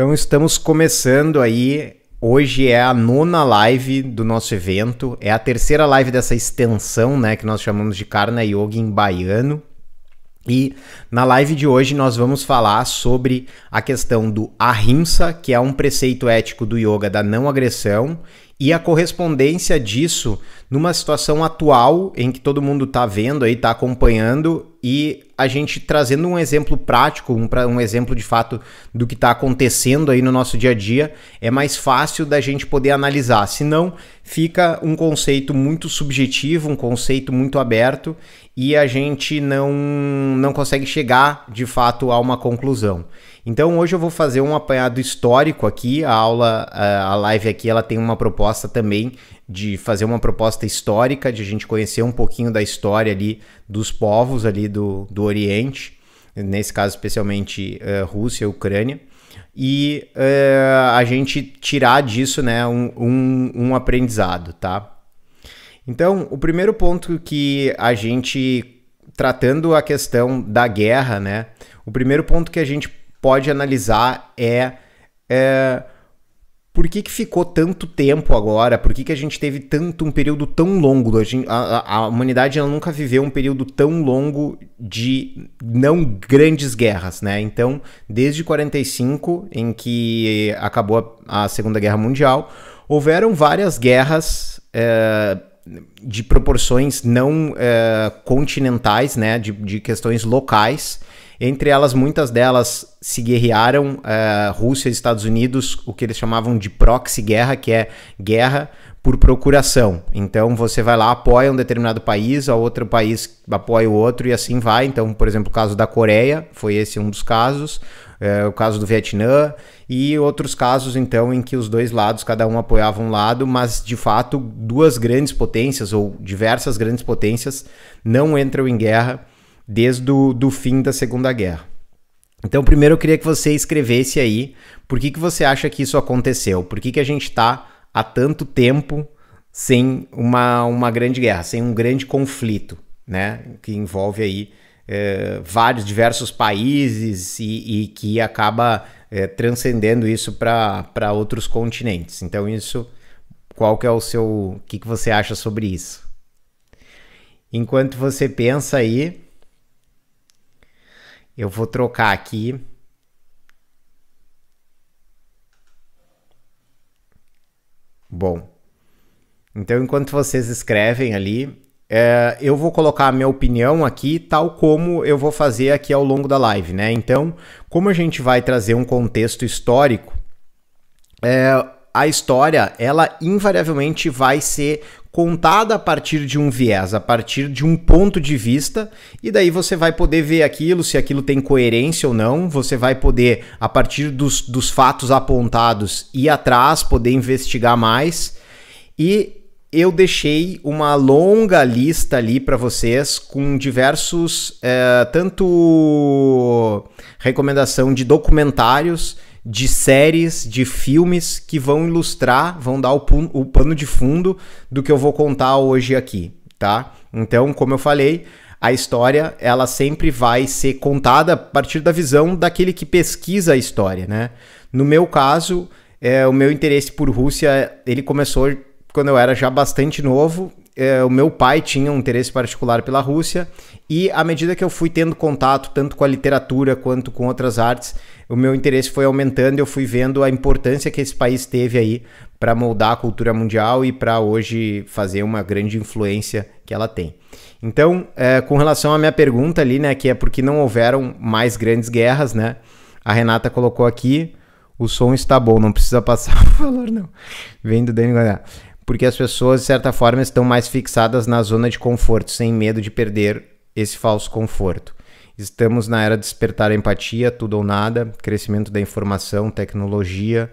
Então estamos começando aí. Hoje é a nona live do nosso evento, é a terceira live dessa extensão, né, que nós chamamos de Karna Yoga em baiano. E na live de hoje nós vamos falar sobre a questão do ahimsa, que é um preceito ético do yoga da não agressão, e a correspondência disso numa situação atual em que todo mundo está vendo aí, está acompanhando e a gente trazendo um exemplo prático, um, pra, um exemplo de fato do que está acontecendo aí no nosso dia a dia, é mais fácil da gente poder analisar. Senão, fica um conceito muito subjetivo, um conceito muito aberto e a gente não, não consegue chegar de fato a uma conclusão. Então hoje eu vou fazer um apanhado histórico aqui. A aula, a live aqui, ela tem uma proposta também de fazer uma proposta histórica, de a gente conhecer um pouquinho da história ali dos povos ali do, do Oriente, nesse caso especialmente uh, Rússia e Ucrânia, e uh, a gente tirar disso né, um, um, um aprendizado, tá? Então, o primeiro ponto que a gente, tratando a questão da guerra, né? O primeiro ponto que a gente pode analisar é, é por que, que ficou tanto tempo agora? Por que, que a gente teve tanto um período tão longo? A, gente, a, a humanidade ela nunca viveu um período tão longo de não grandes guerras, né? Então, desde 45, em que acabou a, a Segunda Guerra Mundial, houveram várias guerras é, de proporções não é, continentais, né? De, de questões locais entre elas, muitas delas se guerrearam, eh, Rússia e Estados Unidos, o que eles chamavam de proxy guerra, que é guerra por procuração. Então você vai lá, apoia um determinado país, a outro país apoia o outro e assim vai. Então, por exemplo, o caso da Coreia, foi esse um dos casos, eh, o caso do Vietnã e outros casos, então, em que os dois lados, cada um apoiava um lado, mas de fato duas grandes potências ou diversas grandes potências não entram em guerra desde o do fim da Segunda Guerra. Então, primeiro eu queria que você escrevesse aí por que, que você acha que isso aconteceu, por que, que a gente está há tanto tempo sem uma, uma grande guerra, sem um grande conflito, né? Que envolve aí eh, vários, diversos países e, e que acaba eh, transcendendo isso para outros continentes. Então, isso, qual que é o seu. O que, que você acha sobre isso? Enquanto você pensa aí, eu vou trocar aqui. Bom. Então, enquanto vocês escrevem ali, é, eu vou colocar a minha opinião aqui, tal como eu vou fazer aqui ao longo da live, né? Então, como a gente vai trazer um contexto histórico, é, a história, ela invariavelmente vai ser contada a partir de um viés, a partir de um ponto de vista, e daí você vai poder ver aquilo, se aquilo tem coerência ou não, você vai poder, a partir dos, dos fatos apontados, ir atrás, poder investigar mais. E eu deixei uma longa lista ali para vocês com diversos, é, tanto recomendação de documentários de séries, de filmes que vão ilustrar, vão dar o, o, pano de fundo do que eu vou contar hoje aqui, tá? Então, como eu falei, a história ela sempre vai ser contada a partir da visão daquele que pesquisa a história, né? No meu caso, é, o meu interesse por Rússia ele começou quando eu era já bastante novo eh, o meu pai tinha um interesse particular pela Rússia e à medida que eu fui tendo contato tanto com a literatura quanto com outras artes, o meu interesse foi aumentando, eu fui vendo a importância que esse país teve aí para moldar a cultura mundial e para hoje fazer uma grande influência que ela tem. Então, é, com relação à minha pergunta ali, né, que é por que não houveram mais grandes guerras, né? A Renata colocou aqui, o som está bom, não precisa passar o valor não. Vem do Daniel porque as pessoas, de certa forma, estão mais fixadas na zona de conforto, sem medo de perder esse falso conforto. Estamos na era de despertar empatia, tudo ou nada, crescimento da informação, tecnologia.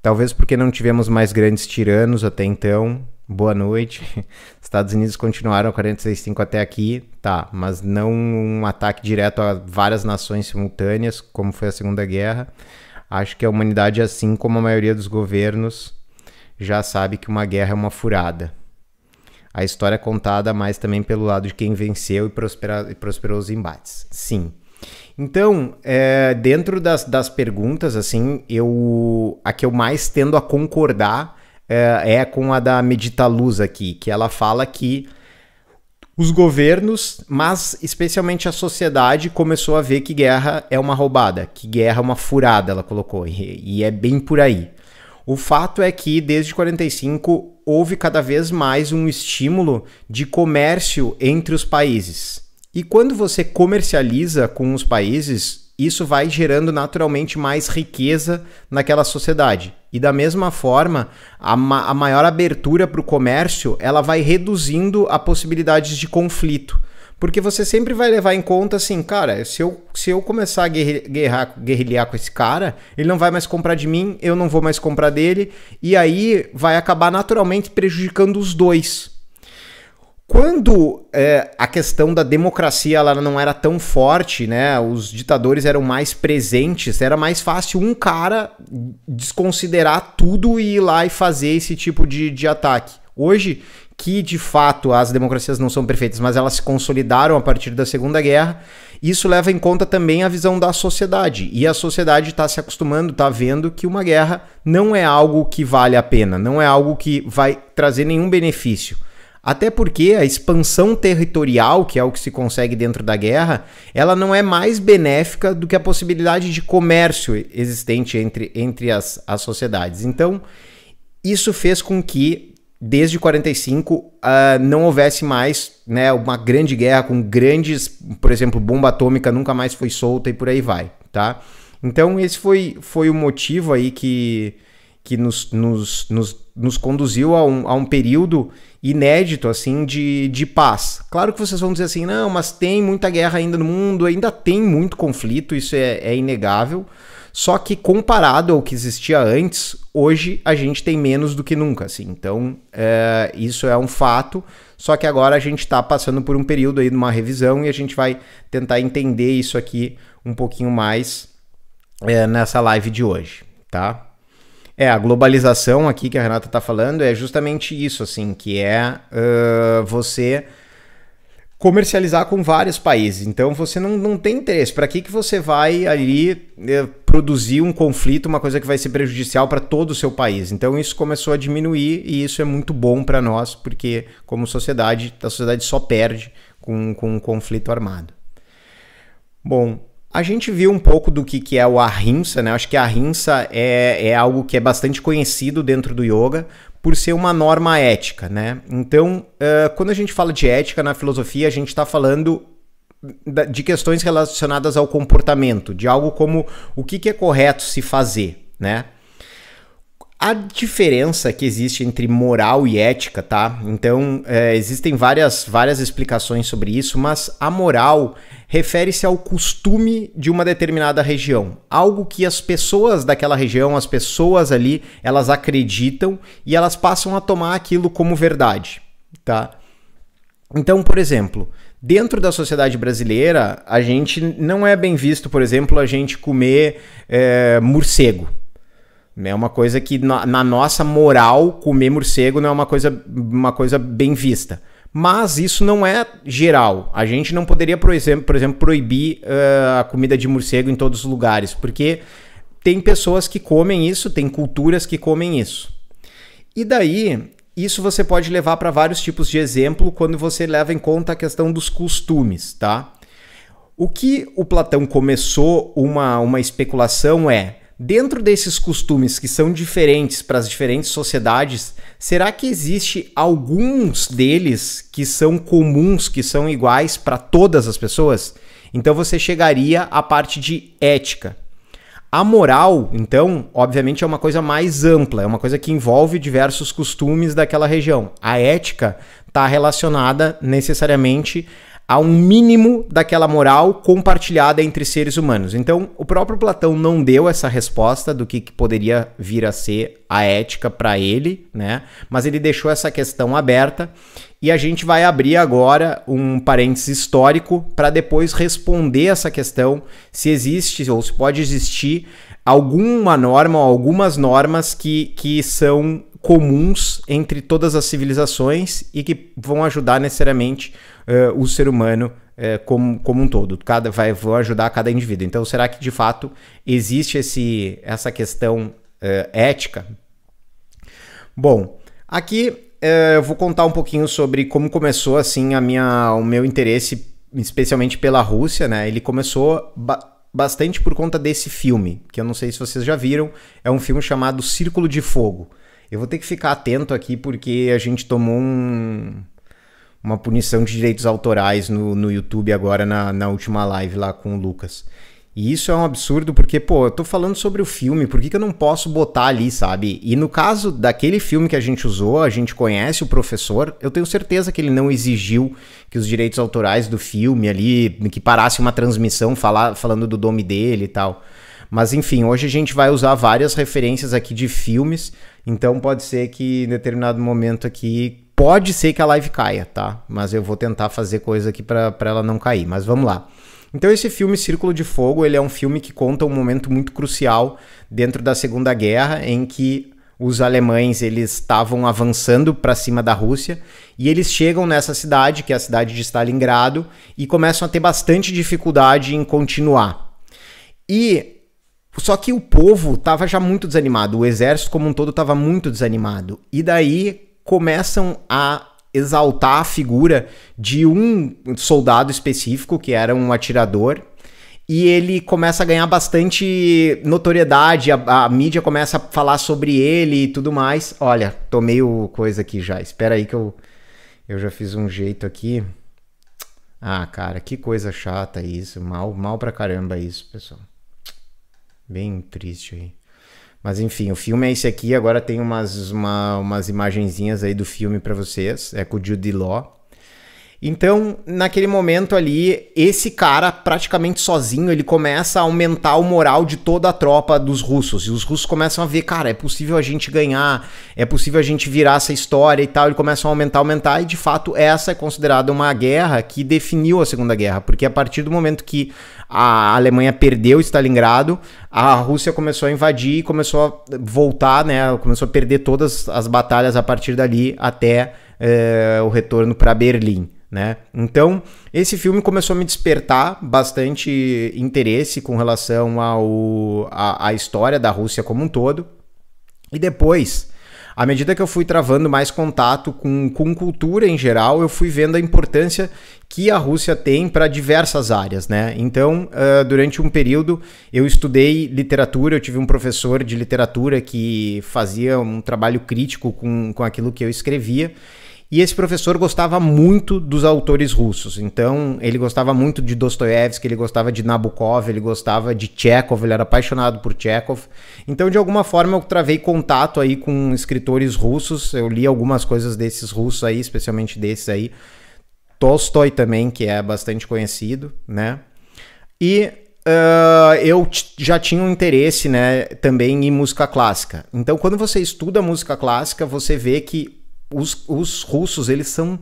Talvez porque não tivemos mais grandes tiranos até então. Boa noite. Estados Unidos continuaram 46.5 até aqui, tá, mas não um ataque direto a várias nações simultâneas, como foi a Segunda Guerra. Acho que a humanidade, é assim como a maioria dos governos, já sabe que uma guerra é uma furada. A história é contada mais também pelo lado de quem venceu e, prospera, e prosperou os embates. Sim. Então, é, dentro das, das perguntas, assim, eu a que eu mais tendo a concordar é, é com a da Meditaluz aqui, que ela fala que os governos, mas especialmente a sociedade, começou a ver que guerra é uma roubada, que guerra é uma furada, ela colocou, e, e é bem por aí. O fato é que desde 45 houve cada vez mais um estímulo de comércio entre os países. E quando você comercializa com os países, isso vai gerando naturalmente mais riqueza naquela sociedade. E da mesma forma, a, ma a maior abertura para o comércio, ela vai reduzindo a possibilidades de conflito. Porque você sempre vai levar em conta assim, cara, se eu, se eu começar a guerrear, guerrilhar com esse cara, ele não vai mais comprar de mim, eu não vou mais comprar dele, e aí vai acabar naturalmente prejudicando os dois. Quando é, a questão da democracia ela não era tão forte, né? Os ditadores eram mais presentes, era mais fácil um cara desconsiderar tudo e ir lá e fazer esse tipo de, de ataque. Hoje, que de fato as democracias não são perfeitas, mas elas se consolidaram a partir da Segunda Guerra, isso leva em conta também a visão da sociedade. E a sociedade está se acostumando, está vendo que uma guerra não é algo que vale a pena, não é algo que vai trazer nenhum benefício. Até porque a expansão territorial, que é o que se consegue dentro da guerra, ela não é mais benéfica do que a possibilidade de comércio existente entre, entre as, as sociedades. Então, isso fez com que desde 45 uh, ah, não houvesse mais né, uma grande guerra com grandes, por exemplo, bomba atômica nunca mais foi solta e por aí vai, tá? Então esse foi, foi o motivo aí que, que nos, nos, nos, nos conduziu a um, a um período inédito assim de, de paz. Claro que vocês vão dizer assim, não, mas tem muita guerra ainda no mundo, ainda tem muito conflito, isso é, é inegável, só que comparado ao que existia antes, hoje a gente tem menos do que nunca, assim. Então, é, isso é um fato. Só que agora a gente está passando por um período aí de uma revisão e a gente vai tentar entender isso aqui um pouquinho mais é, nessa live de hoje, tá? É, a globalização aqui que a Renata está falando é justamente isso, assim, que é uh, você comercializar com vários países. Então você não, não tem interesse. Para que, que você vai ali eh, produzir um conflito, uma coisa que vai ser prejudicial para todo o seu país? Então isso começou a diminuir e isso é muito bom para nós, porque como sociedade, a sociedade só perde com, com um conflito armado. Bom, a gente viu um pouco do que, que é o ahimsa, né? Acho que a ahimsa é, é algo que é bastante conhecido dentro do yoga, por ser uma norma ética, né? Então, uh, quando a gente fala de ética na filosofia, a gente está falando de questões relacionadas ao comportamento, de algo como o que, que é correto se fazer, né? A diferença que existe entre moral e ética, tá? Então, é, existem várias, várias explicações sobre isso, mas a moral refere-se ao costume de uma determinada região, algo que as pessoas daquela região, as pessoas ali, elas acreditam e elas passam a tomar aquilo como verdade, tá? Então, por exemplo, Dentro da sociedade brasileira, a gente não é bem visto, por exemplo, a gente comer é, morcego, né, é uma coisa que na, na nossa moral comer morcego não é uma coisa, uma coisa bem vista. Mas isso não é geral. A gente não poderia, por exemplo, por exemplo proibir uh, a comida de morcego em todos os lugares, porque tem pessoas que comem isso, tem culturas que comem isso. E daí, isso você pode levar para vários tipos de exemplo quando você leva em conta a questão dos costumes, tá? O que o Platão começou uma, uma especulação é dentro desses costumes que são diferentes para as diferentes sociedades, será que existe alguns deles que são comuns, que são iguais para todas as pessoas? Então você chegaria à parte de ética. A moral, então, obviamente é uma coisa mais ampla, é uma coisa que envolve diversos costumes daquela região. A ética está relacionada necessariamente a um mínimo daquela moral compartilhada entre seres humanos. Então, o próprio Platão não deu essa resposta do que, que poderia vir a ser a ética para ele, né? Mas ele deixou essa questão aberta e a gente vai abrir agora um parênteses histórico para depois responder essa questão se existe ou se pode existir alguma norma ou algumas normas que, que são comuns entre todas as civilizações e que vão ajudar necessariamente uh, o ser humano uh, como, como um todo. Cada vai vou ajudar cada indivíduo. Então, será que de fato existe esse, essa questão uh, ética? Bom, aqui eu vou contar um pouquinho sobre como começou assim a minha, o meu interesse, especialmente pela Rússia, né? Ele começou bastante por conta desse filme, que eu não sei se vocês já viram, é um filme chamado Círculo de Fogo. Eu vou ter que ficar atento aqui porque a gente tomou um, uma punição de direitos autorais no, no YouTube agora na, na última live lá com o Lucas. E isso é um absurdo porque, pô, eu tô falando sobre o filme, por que, que eu não posso botar ali, sabe? E no caso daquele filme que a gente usou, a gente conhece o professor, eu tenho certeza que ele não exigiu que os direitos autorais do filme ali, que parasse uma transmissão falar, falando do nome dele e tal. Mas enfim, hoje a gente vai usar várias referências aqui de filmes, então pode ser que em determinado momento aqui Pode ser que a live caia, tá? Mas eu vou tentar fazer coisa aqui para ela não cair. Mas vamos lá. Então esse filme Círculo de Fogo, ele é um filme que conta um momento muito crucial dentro da Segunda Guerra, em que os alemães eles estavam avançando para cima da Rússia e eles chegam nessa cidade, que é a cidade de Stalingrado, e começam a ter bastante dificuldade em continuar. E só que o povo estava já muito desanimado, o exército como um todo estava muito desanimado. E daí começam a exaltar a figura de um soldado específico, que era um atirador, e ele começa a ganhar bastante notoriedade, a, a, mídia começa a falar sobre ele e tudo mais. Olha, tomei o coisa aqui já. Espera aí que eu eu já fiz um jeito aqui. Ah, cara, que coisa chata isso. Mal, mal pra caramba isso, pessoal. Bem triste aí. Mas enfim, o filme é esse aqui. Agora tem umas, uma, umas imagenzinhas aí do filme para vocês. É com o Jude Law. Então, naquele momento ali, esse cara, praticamente sozinho, ele começa a aumentar o moral de toda a tropa dos russos. E os russos começam a ver, cara, é possível a gente ganhar, é possível a gente virar essa história e tal. Eles começam a aumentar, aumentar, e de fato, essa é considerada uma guerra que definiu a Segunda Guerra, porque a partir do momento que a Alemanha perdeu Stalingrado, a Rússia começou a invadir e começou a voltar, né? Começou a perder todas as batalhas a partir dali até. Eh, o retorno para Berlim né? Então, esse filme começou a me despertar bastante interesse com relação ao, a, a história da Rússia como um todo. E depois, à medida que eu fui travando mais contato com, com cultura em geral, eu fui vendo a importância que a Rússia tem para diversas áreas, né? Então, uh, durante um período, eu estudei literatura, eu tive um professor de literatura que fazia um trabalho crítico com, com aquilo que eu escrevia, e esse professor gostava muito dos autores russos. Então, ele gostava muito de Dostoiévski, ele gostava de Nabokov, ele gostava de Chekhov, ele era apaixonado por Chekhov. Então, de alguma forma, eu travei contato aí com escritores russos. Eu li algumas coisas desses russos aí, especialmente desses aí. Tolstói também, que é bastante conhecido, né? E Uh, eu já tinha um interesse né, também em música clássica. Então, quando você estuda música clássica, você vê que os, os russos, eles são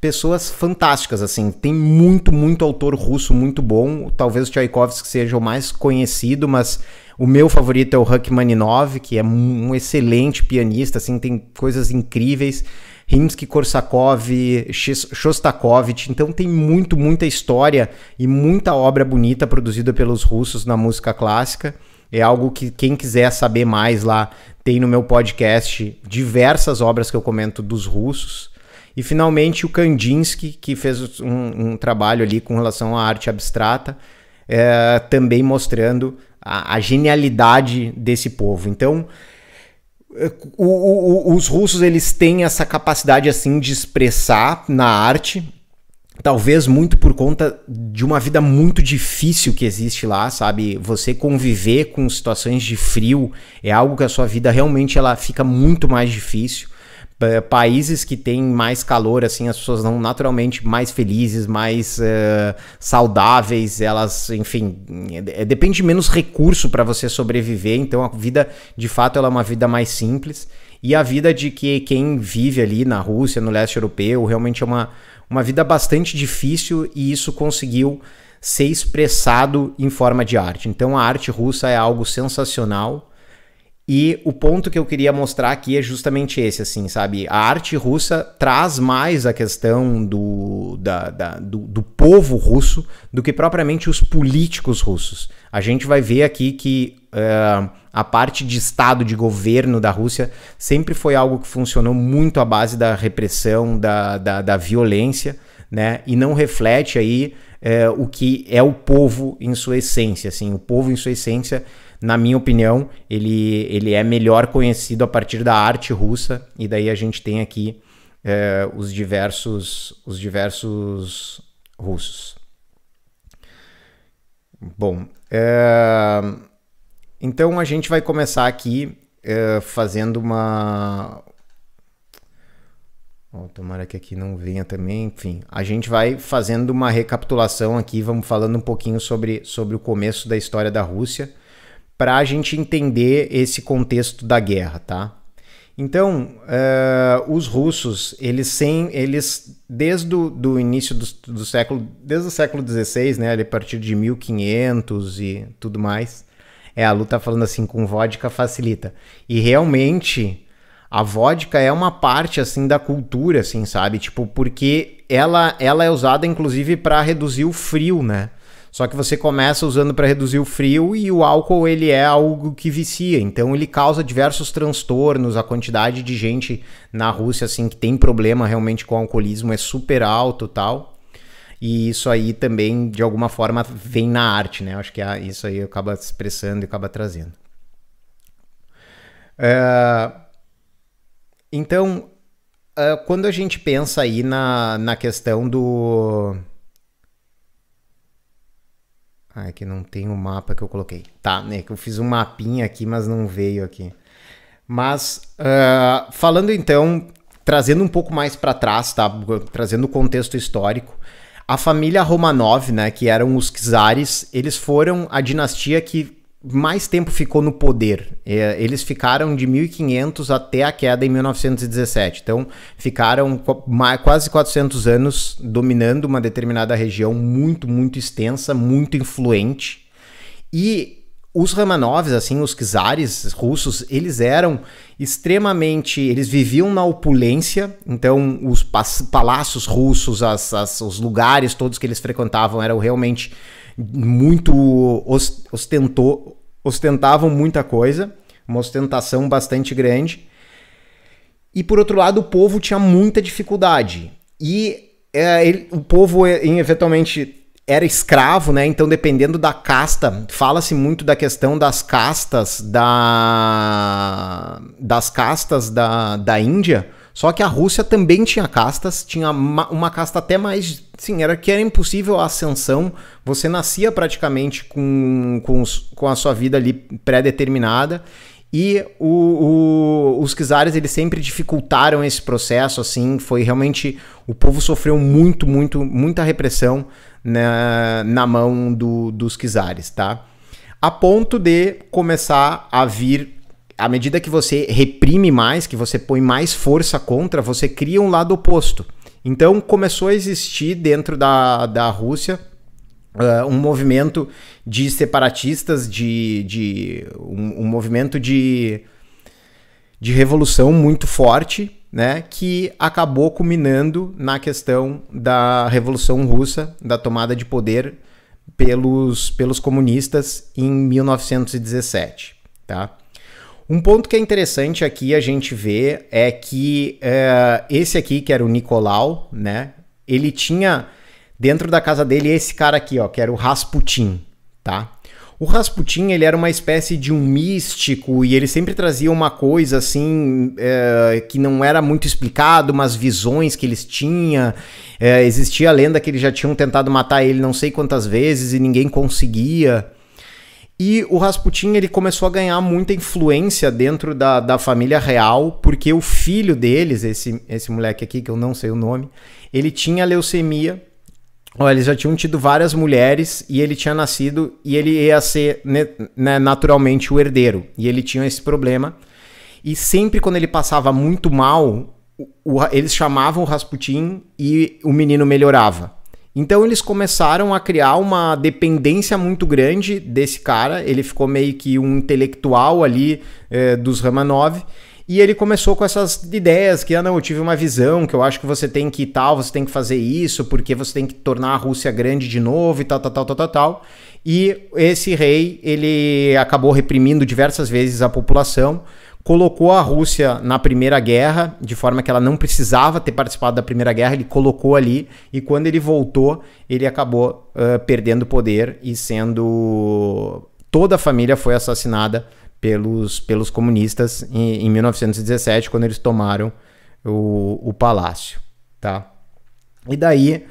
pessoas fantásticas, assim. Tem muito, muito autor russo muito bom. Talvez o Tchaikovsky seja o mais conhecido, mas o meu favorito é o Rachmaninov, que é um excelente pianista, assim, tem coisas incríveis. Rimsky-Korsakov, Shostakovich, então tem muito, muita história e muita obra bonita produzida pelos russos na música clássica. É algo que quem quiser saber mais lá tem no meu podcast diversas obras que eu comento dos russos. E finalmente o Kandinsky, que fez um, um trabalho ali com relação à arte abstrata, é, também mostrando a, a, genialidade desse povo. Então, o, o, os russos eles têm essa capacidade assim de expressar na arte Talvez muito por conta de uma vida muito difícil que existe lá, sabe? Você conviver com situações de frio é algo que a sua vida realmente ela fica muito mais difícil países que têm mais calor, assim, as pessoas são naturalmente mais felizes, mais uh, saudáveis, elas, enfim, é, é, depende de menos recurso para você sobreviver, então a vida, de fato, ela é uma vida mais simples. E a vida de que quem vive ali na Rússia, no leste europeu, realmente é uma, uma vida bastante difícil e isso conseguiu ser expressado em forma de arte. Então a arte russa é algo sensacional e o ponto que eu queria mostrar aqui é justamente esse, assim, sabe? A arte russa traz mais a questão do, da, da, do, do, povo russo do que propriamente os políticos russos. A gente vai ver aqui que uh, a parte de Estado, de governo da Rússia, sempre foi algo que funcionou muito à base da repressão, da, da, da violência, né? E não reflete aí uh, o que é o povo em sua essência, assim. O povo em sua essência na minha opinião, ele, ele é melhor conhecido a partir da arte russa, e daí a gente tem aqui é, os, diversos, os diversos russos. Bom, é, então a gente vai começar aqui é, fazendo uma. Oh, tomara que aqui não venha também, enfim. A gente vai fazendo uma recapitulação aqui, vamos falando um pouquinho sobre, sobre o começo da história da Rússia para a gente entender esse contexto da guerra, tá? Então, uh, os russos, eles, sem, eles desde o do início do, do, século, desde o século XVI, né, a partir de 1500 e tudo mais, é, a Luta tá falando assim, com vodka facilita. E realmente, a vodka é uma parte, assim, da cultura, assim, sabe? Tipo, porque ela, ela é usada, inclusive, para reduzir o frio, né? Só que você começa usando para reduzir o frio e o álcool ele é algo que vicia, então ele causa diversos transtornos. A quantidade de gente na Rússia assim que tem problema realmente com o alcoolismo é super alto, tal. E isso aí também de alguma forma vem na arte, né? acho que é isso aí acaba expressando e acaba trazendo. É, então, é, quando a gente pensa aí na, na questão do ah, é que não tem o mapa que eu coloquei. Tá, né? Que eu fiz um mapinha aqui, mas não veio aqui. Mas, uh, falando então, trazendo um pouco mais para trás, tá? Trazendo o contexto histórico. A família Romanov, né, que eram os czares, eles foram a dinastia que mais tempo ficou no poder. É, eles ficaram de 1500 até a queda em 1917. Então, ficaram quase 400 anos dominando uma determinada região muito, muito extensa, muito influente. E os Romanovs, assim, os czares russos, eles eram extremamente. Eles viviam na opulência, então os palácios russos, as, as, os lugares todos que eles frequentavam eram realmente muito ostentou, ostentavam muita coisa, uma ostentação bastante grande. E por outro lado, o povo tinha muita dificuldade. E é, ele, o povo é, eventualmente era escravo, né? Então, dependendo da casta, fala-se muito da questão das castas da das castas da, da Índia só que a Rússia também tinha castas, tinha uma, casta até mais. Sim, era que era impossível a ascensão. Você nascia praticamente com, com, os, com a sua vida ali pré-determinada. E o, o, os czares, eles sempre dificultaram esse processo, assim, foi realmente... O povo sofreu muito, muito, muita repressão na, na mão do, dos czares, tá? A ponto de começar a vir à medida que você reprime mais, que você põe mais força contra, você cria um lado oposto. Então começou a existir dentro da, da Rússia uh, um movimento de separatistas, de, de um, um movimento de, de revolução muito forte, né, que acabou culminando na questão da Revolução Russa, da tomada de poder pelos, pelos comunistas em 1917. Tá? Um ponto que é interessante aqui a gente ver é que eh, esse aqui, que era o Nicolau, né? Ele tinha dentro da casa dele esse cara aqui, ó, que era o Rasputin, tá? O Rasputin, ele era uma espécie de um místico e ele sempre trazia uma coisa assim é, que não era muito explicado, umas visões que eles tinha. É, existia a lenda que eles já tinham tentado matar ele não sei quantas vezes e ninguém conseguia. E o Rasputin ele começou a ganhar muita influência dentro da, da família real, porque o filho deles, esse, esse moleque aqui, que eu não sei o nome, ele tinha leucemia. olha eles já tinham tido várias mulheres e ele tinha nascido e ele ia ser né, né naturalmente o herdeiro. E ele tinha esse problema. E sempre quando ele passava muito mal, o, o, eles chamavam o Rasputin e o menino melhorava. Então eles começaram a criar uma dependência muito grande desse cara. Ele ficou meio que um intelectual ali eh, dos Ramanov. E ele começou com essas ideias que, ah, não, eu tive uma visão que eu acho que você tem que tal, você tem que fazer isso, porque você tem que tornar a Rússia grande de novo e tal, tal, tal, tal, tal, tal. E esse rei, ele acabou reprimindo diversas vezes a população, colocou a Rússia na Primeira Guerra, de forma que ela não precisava ter participado da Primeira Guerra, ele colocou ali, e quando ele voltou, ele acabou uh, perdendo poder e sendo. Toda a família foi assassinada pelos, pelos comunistas em, em 1917, quando eles tomaram o, o palácio. Tá? E daí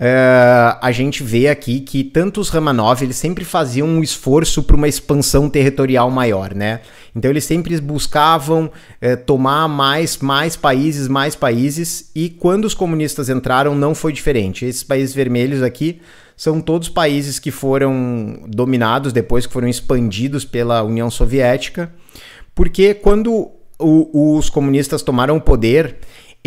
Uh, a gente vê aqui que tanto os Ramanov eles sempre faziam um esforço para uma expansão territorial maior, né? Então eles sempre buscavam uh, tomar mais, mais países, mais países, e quando os comunistas entraram não foi diferente. Esses países vermelhos aqui são todos países que foram dominados depois que foram expandidos pela União Soviética, porque quando o, os comunistas tomaram o poder,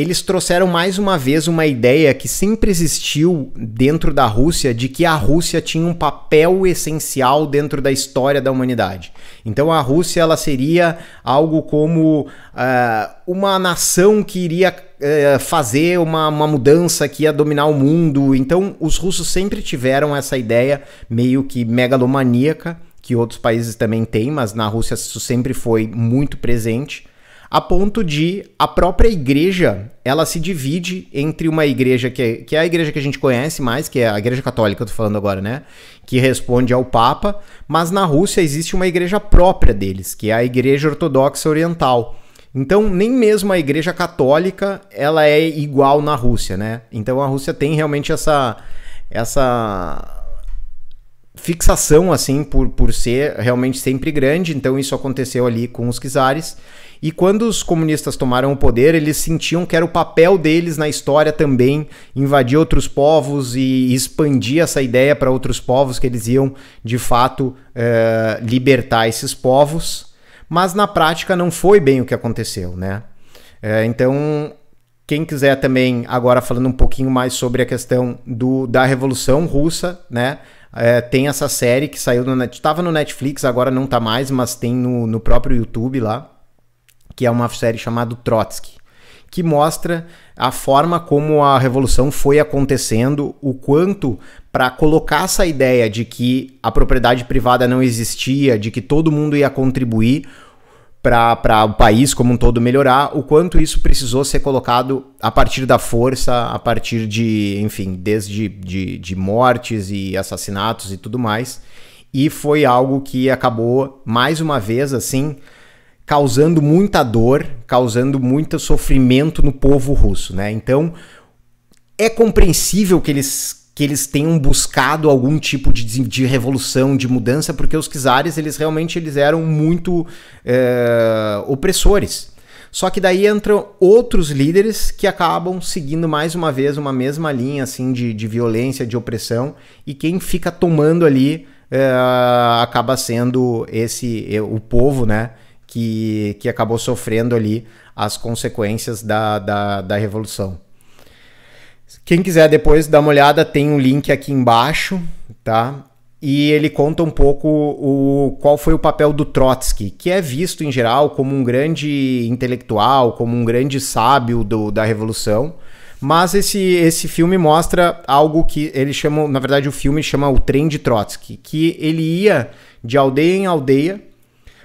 eles trouxeram mais uma vez uma ideia que sempre existiu dentro da Rússia de que a Rússia tinha um papel essencial dentro da história da humanidade. Então a Rússia ela seria algo como uh, uma nação que iria uh, fazer uma, uma mudança que ia dominar o mundo. Então os russos sempre tiveram essa ideia meio que megalomaníaca que outros países também têm, mas na Rússia isso sempre foi muito presente a ponto de a própria igreja ela se divide entre uma igreja que é, que é a igreja que a gente conhece mais, que é a igreja católica, eu tô falando agora, né? Que responde ao Papa, mas na Rússia existe uma igreja própria deles, que é a igreja ortodoxa oriental. Então, nem mesmo a igreja católica, ela é igual na Rússia, né? Então, a Rússia tem realmente essa essa fixação assim por, por ser realmente sempre grande, então isso aconteceu ali com os czares. E quando os comunistas tomaram o poder, eles sentiam que era o papel deles na história também invadir outros povos e expandir essa ideia para outros povos que eles iam de fato eh, libertar esses povos. Mas na prática não foi bem o que aconteceu, né? Eh, então quem quiser também, agora falando um pouquinho mais sobre a questão do, da Revolução Russa, né? É, tem essa série que saiu no Netflix, no Netflix, agora não tá mais, mas tem no, no próprio YouTube lá que é uma série chamada Trotsky, que mostra a forma como a revolução foi acontecendo, o quanto para colocar essa ideia de que a propriedade privada não existia, de que todo mundo ia contribuir para o país como um todo melhorar, o quanto isso precisou ser colocado a partir da força, a partir de, enfim, desde de, de mortes e assassinatos e tudo mais. E foi algo que acabou, mais uma vez, assim, causando muita dor, causando muito sofrimento no povo russo, né? Então, é compreensível que eles que eles tenham buscado algum tipo de, de revolução, de mudança, porque os czares, eles realmente eles eram muito é, opressores. Só que daí entram outros líderes que acabam seguindo mais uma vez uma mesma linha assim de, de violência, de opressão, e quem fica tomando ali é, acaba sendo esse eh, o povo, né? que, que acabou sofrendo ali as consequências da, da, da Revolução. Quem quiser depois dar uma olhada, tem um link aqui embaixo, tá? E ele conta um pouco o, qual foi o papel do Trotsky, que é visto em geral como um grande intelectual, como um grande sábio do, da Revolução. Mas esse, esse filme mostra algo que ele chama, na verdade, o filme chama O Trem de Trotsky, que ele ia de aldeia em aldeia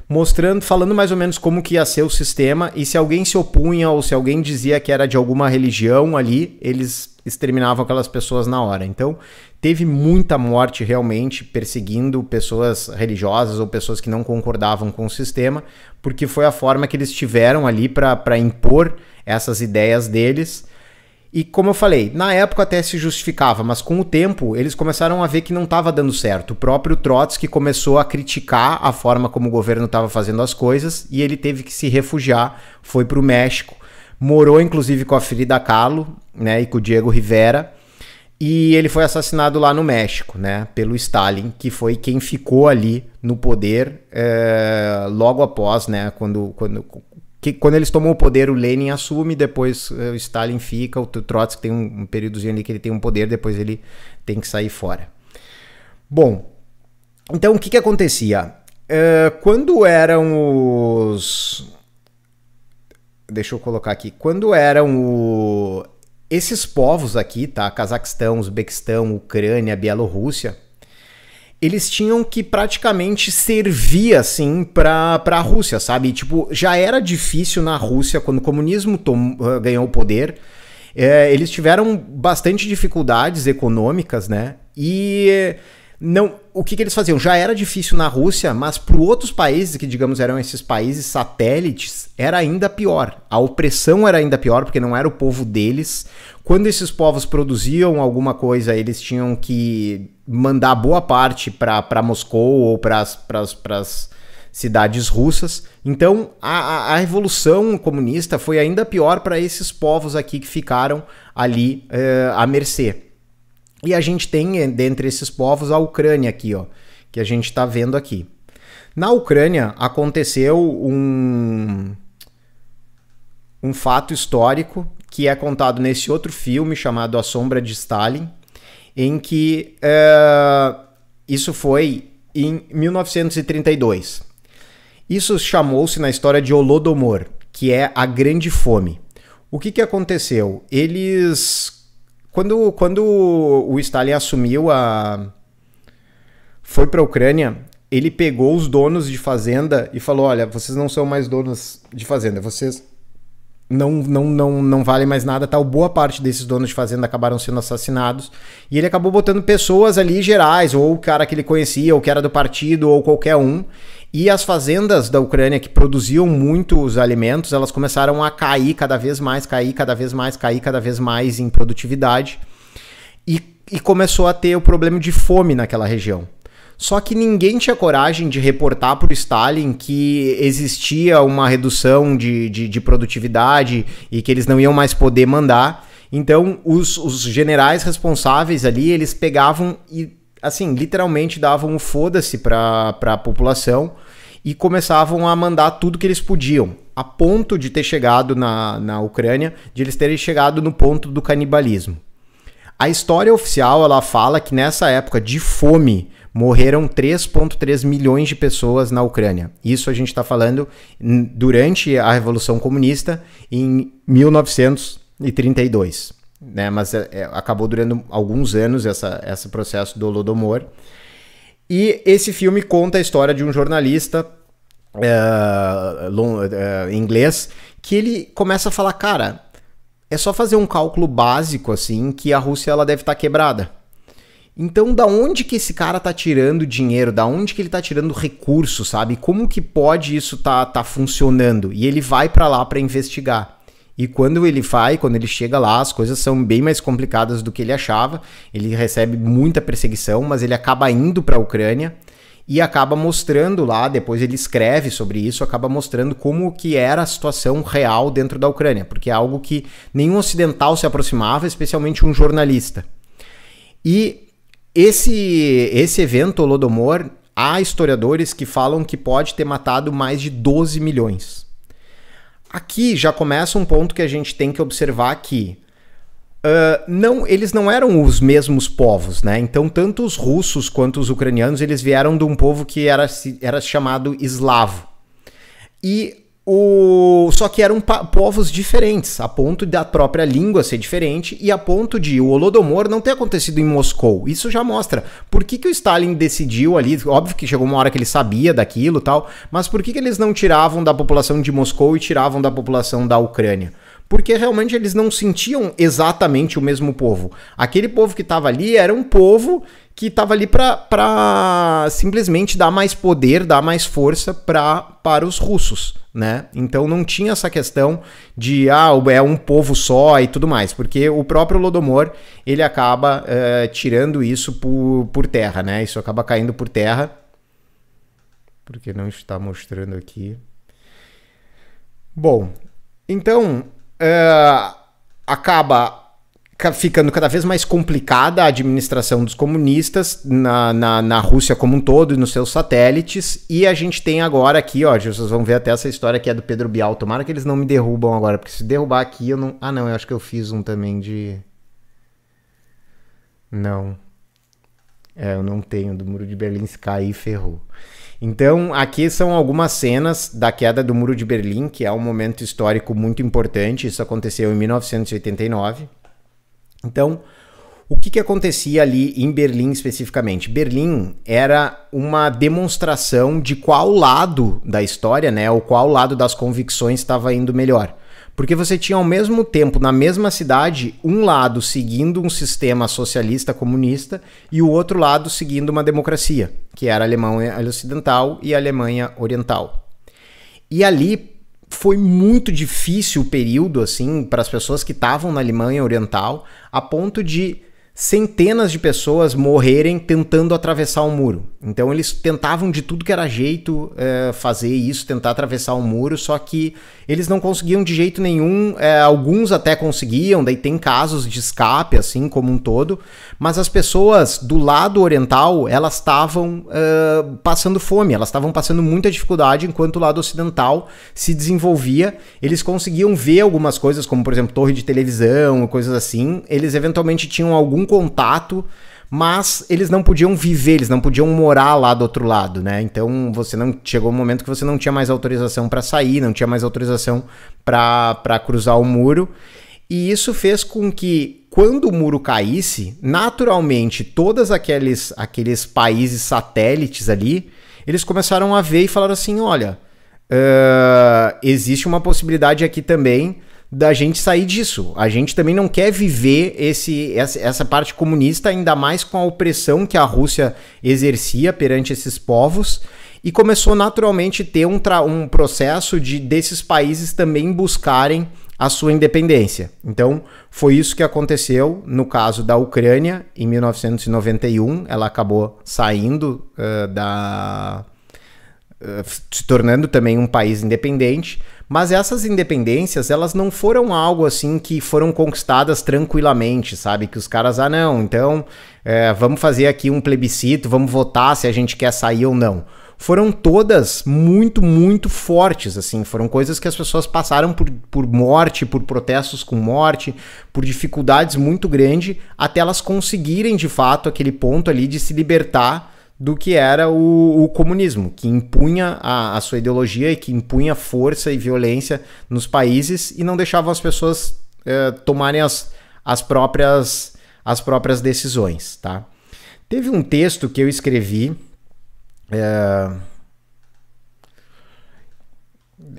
mostrando, falando mais ou menos como que ia ser o sistema e se alguém se opunha ou se alguém dizia que era de alguma religião ali, eles exterminavam aquelas pessoas na hora. Então, teve muita morte realmente perseguindo pessoas religiosas ou pessoas que não concordavam com o sistema, porque foi a forma que eles tiveram ali para impor essas ideias deles e como eu falei, na época até se justificava, mas com o tempo eles começaram a ver que não estava dando certo. O próprio Trotsky começou a criticar a forma como o governo estava fazendo as coisas e ele teve que se refugiar, foi para o México, morou inclusive com a Frida Kahlo né, e com o Diego Rivera. E ele foi assassinado lá no México, né, pelo Stalin, que foi quem ficou ali no poder é, logo após, né, quando, quando, que quando eles tomam o poder, o Lenin assume, depois eh, o Stalin fica, o Trotsky tem um, um períodozinho ali que ele tem um poder, depois ele tem que sair fora. Bom, então o que que acontecia? Uh, quando eram os... Deixa eu colocar aqui. Quando eram o... esses povos aqui, tá? Cazaquistão, Uzbequistão, Ucrânia, Bielorrússia, eles tinham que praticamente servir assim para a Rússia, sabe? Tipo, já era difícil na Rússia quando o comunismo tom, ah, ganhou o poder. É, eles tiveram bastante dificuldades econômicas, né? E não, o que, que, eles faziam? Já era difícil na Rússia, mas para outros países, que digamos eram esses países satélites, era ainda pior. A opressão era ainda pior, porque não era o povo deles. Quando esses povos produziam alguma coisa, eles tinham que mandar boa parte para Moscou ou para as cidades russas. Então, a, a, revolução comunista foi ainda pior para esses povos aqui que ficaram ali uh, à mercê. E a gente tem, eh, dentre esses povos, a Ucrânia aqui, ó, que a gente está vendo aqui. Na Ucrânia aconteceu um, um fato histórico que é contado nesse outro filme chamado A Sombra de Stalin, em que uh, isso foi em 1932. Isso chamou-se na história de Holodomor, que é a Grande Fome. O que, que aconteceu? Eles quando, quando o Stalin assumiu a. foi para a Ucrânia, ele pegou os donos de fazenda e falou: olha, vocês não são mais donos de fazenda, vocês não, não, não, não vale mais nada, tal. Boa parte desses donos de fazenda acabaram sendo assassinados. E ele acabou botando pessoas ali gerais, ou o cara que ele conhecia, ou que era do partido, ou qualquer um. E as fazendas da Ucrânia que produziam muitos alimentos, elas começaram a cair cada vez mais, cair cada vez mais, cair cada vez mais em produtividade. E, e começou a ter o problema de fome naquela região. Só que ninguém tinha coragem de reportar para o Stalin que existia uma redução de, de, de, produtividade e que eles não iam mais poder mandar. Então, os, os generais responsáveis ali, eles pegavam e, assim, literalmente davam o foda-se para a população e começavam a mandar tudo que eles podiam, a ponto de ter chegado na, na Ucrânia, de eles terem chegado no ponto do canibalismo. A história oficial, ela fala que nessa época de fome morreram 3,3 milhões de pessoas na Ucrânia. Isso a gente está falando durante a Revolução Comunista em 1932. Né? Mas é, é, acabou durando alguns anos essa, esse processo do Lodomor. E esse filme conta a história de um jornalista é, long, é, inglês que ele começa a falar, cara, é só fazer um cálculo básico assim que a Rússia ela deve estar tá quebrada então, da onde que esse cara tá tirando dinheiro? Da onde que ele tá tirando recurso, sabe? Como que pode isso tá, tá funcionando? E ele vai para lá para investigar. E quando ele vai, quando ele chega lá, as coisas são bem mais complicadas do que ele achava. Ele recebe muita perseguição, mas ele acaba indo para a Ucrânia e acaba mostrando lá, depois ele escreve sobre isso, acaba mostrando como que era a situação real dentro da Ucrânia, porque é algo que nenhum ocidental se aproximava, especialmente um jornalista. E esse, esse evento, Lodomor, há historiadores que falam que pode ter matado mais de 12 milhões. Aqui já começa um ponto que a gente tem que observar que uh, não, eles não eram os mesmos povos, né? Então, tanto os russos quanto os ucranianos, eles vieram de um povo que era, era chamado eslavo. E o... Só que eram povos diferentes, a ponto da própria língua ser diferente e a ponto de o Holodomor não ter acontecido em Moscou. Isso já mostra por que, que o Stalin decidiu ali. Óbvio que chegou uma hora que ele sabia daquilo tal, mas por que, que eles não tiravam da população de Moscou e tiravam da população da Ucrânia? porque realmente eles não sentiam exatamente o mesmo povo. Aquele povo que estava ali era um povo que estava ali para simplesmente dar mais poder, dar mais força pra, para os russos né? Então não tinha essa questão de ah, é um povo só e tudo mais, porque o próprio Lodomor ele acaba uh, tirando isso por, por terra, né? Isso acaba caindo por terra. Porque não está mostrando aqui. Bom, então uh, acaba ficando cada vez mais complicada a administração dos comunistas na, na, na, Rússia como um todo e nos seus satélites. E a gente tem agora aqui, ó, vocês vão ver até essa história que é do Pedro Bial. Tomara que eles não me derrubam agora, porque se derrubar aqui eu não. Ah, não, eu acho que eu fiz um também de. Não. É, eu não tenho. Do Muro de Berlim se cair, ferrou. Então, aqui são algumas cenas da queda do Muro de Berlim, que é um momento histórico muito importante. Isso aconteceu em 1989. Então, o que, que acontecia ali em Berlim especificamente? Berlim era uma demonstração de qual lado da história, né, ou qual lado das convicções estava indo melhor. Porque você tinha ao mesmo tempo, na mesma cidade, um lado seguindo um sistema socialista comunista e o outro lado seguindo uma democracia, que era a Alemanha Ocidental e a Alemanha Oriental. E ali, foi muito difícil o período, assim, para as pessoas que estavam na Alemanha Oriental, a ponto de centenas de pessoas morrerem tentando atravessar o um muro. Então eles tentavam de tudo que era jeito é, fazer isso, tentar atravessar o um muro, só que eles não conseguiam de jeito nenhum. É, alguns até conseguiam, daí tem casos de escape, assim como um todo, mas as pessoas do lado oriental elas estavam é, eh, passando fome, elas estavam passando muita dificuldade enquanto o lado ocidental se desenvolvia. Eles conseguiam ver algumas coisas, como por exemplo torre de televisão, coisas assim. Eles eventualmente tinham algum contato, mas eles não podiam viver, eles não podiam morar lá do outro lado, né? Então você não chegou um momento que você não tinha mais autorização para sair, não tinha mais autorização para cruzar o muro. E isso fez com que, quando o muro caísse, naturalmente todos aqueles, aqueles países satélites ali, eles começaram a ver e falaram assim: olha, uh, existe uma possibilidade aqui também da gente sair disso. A gente também não quer viver esse, essa, essa parte comunista, ainda mais com a opressão que a Rússia exercia perante esses povos e começou naturalmente a ter um, um processo de desses países também buscarem a sua independência. Então, foi isso que aconteceu no caso da Ucrânia em 1991. Ela acabou saindo uh, da. Uh, se tornando também um país independente. Mas essas independências, elas não foram algo assim que foram conquistadas tranquilamente, sabe? Que os caras, ah, não, então é, vamos fazer aqui um plebiscito, vamos votar se a gente quer sair ou não foram todas muito, muito fortes, assim, foram coisas que as pessoas passaram por, por morte, por protestos com morte, por dificuldades muito grandes, até elas conseguirem, de fato, aquele ponto ali de se libertar do que era o, o comunismo, que impunha a, a, sua ideologia e que impunha força e violência nos países e não deixava as pessoas eh, tomarem as, as, próprias, as próprias decisões, tá? Teve um texto que eu escrevi... Eh,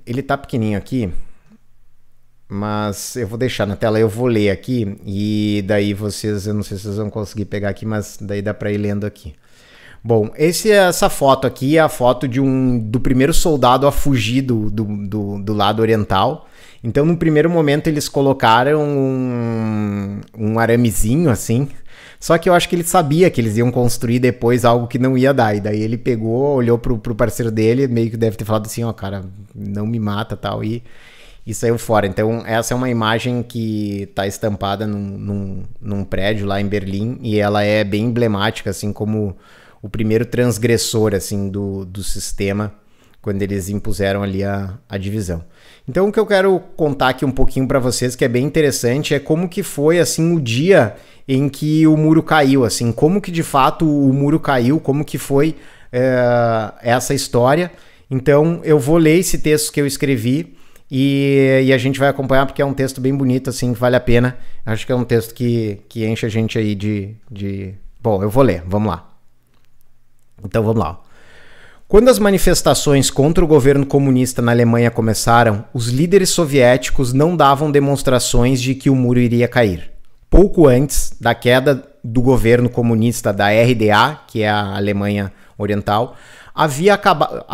ele tá pequenininho aqui, mas eu vou deixar na tela, eu vou ler aqui e daí vocês, eu não sei se vocês vão conseguir pegar aqui, mas daí dá para ir lendo aqui. Bom, esse, essa foto aqui é a foto de um do primeiro soldado a fugir do, do, do, do lado oriental. Então, no primeiro momento, eles colocaram um, um aramezinho assim. Só que eu acho que ele sabia que eles iam construir depois algo que não ia dar. E daí ele pegou, olhou pro, pro parceiro dele, meio que deve ter falado assim, ó, oh, cara, não me mata tal, e, e saiu fora. Então, essa é uma imagem que tá estampada num, num, num prédio lá em Berlim, e ela é bem emblemática, assim como o primeiro transgressor assim do, do sistema quando eles impuseram ali a, a divisão. Então o que eu quero contar aqui um pouquinho para vocês que é bem interessante é como que foi assim o dia em que o muro caiu, assim como que de fato o muro caiu, como que foi é, essa história. Então eu vou ler esse texto que eu escrevi e, e, a gente vai acompanhar porque é um texto bem bonito, assim, vale a pena. Acho que é um texto que, que enche a gente aí de, de. Bom, eu vou ler, vamos lá. Então vamos lá. Quando as manifestações contra o governo comunista na Alemanha começaram, os líderes soviéticos não davam demonstrações de que o muro iria cair. Pouco antes da queda do governo comunista da RDA, que é a Alemanha Oriental, havia acabado.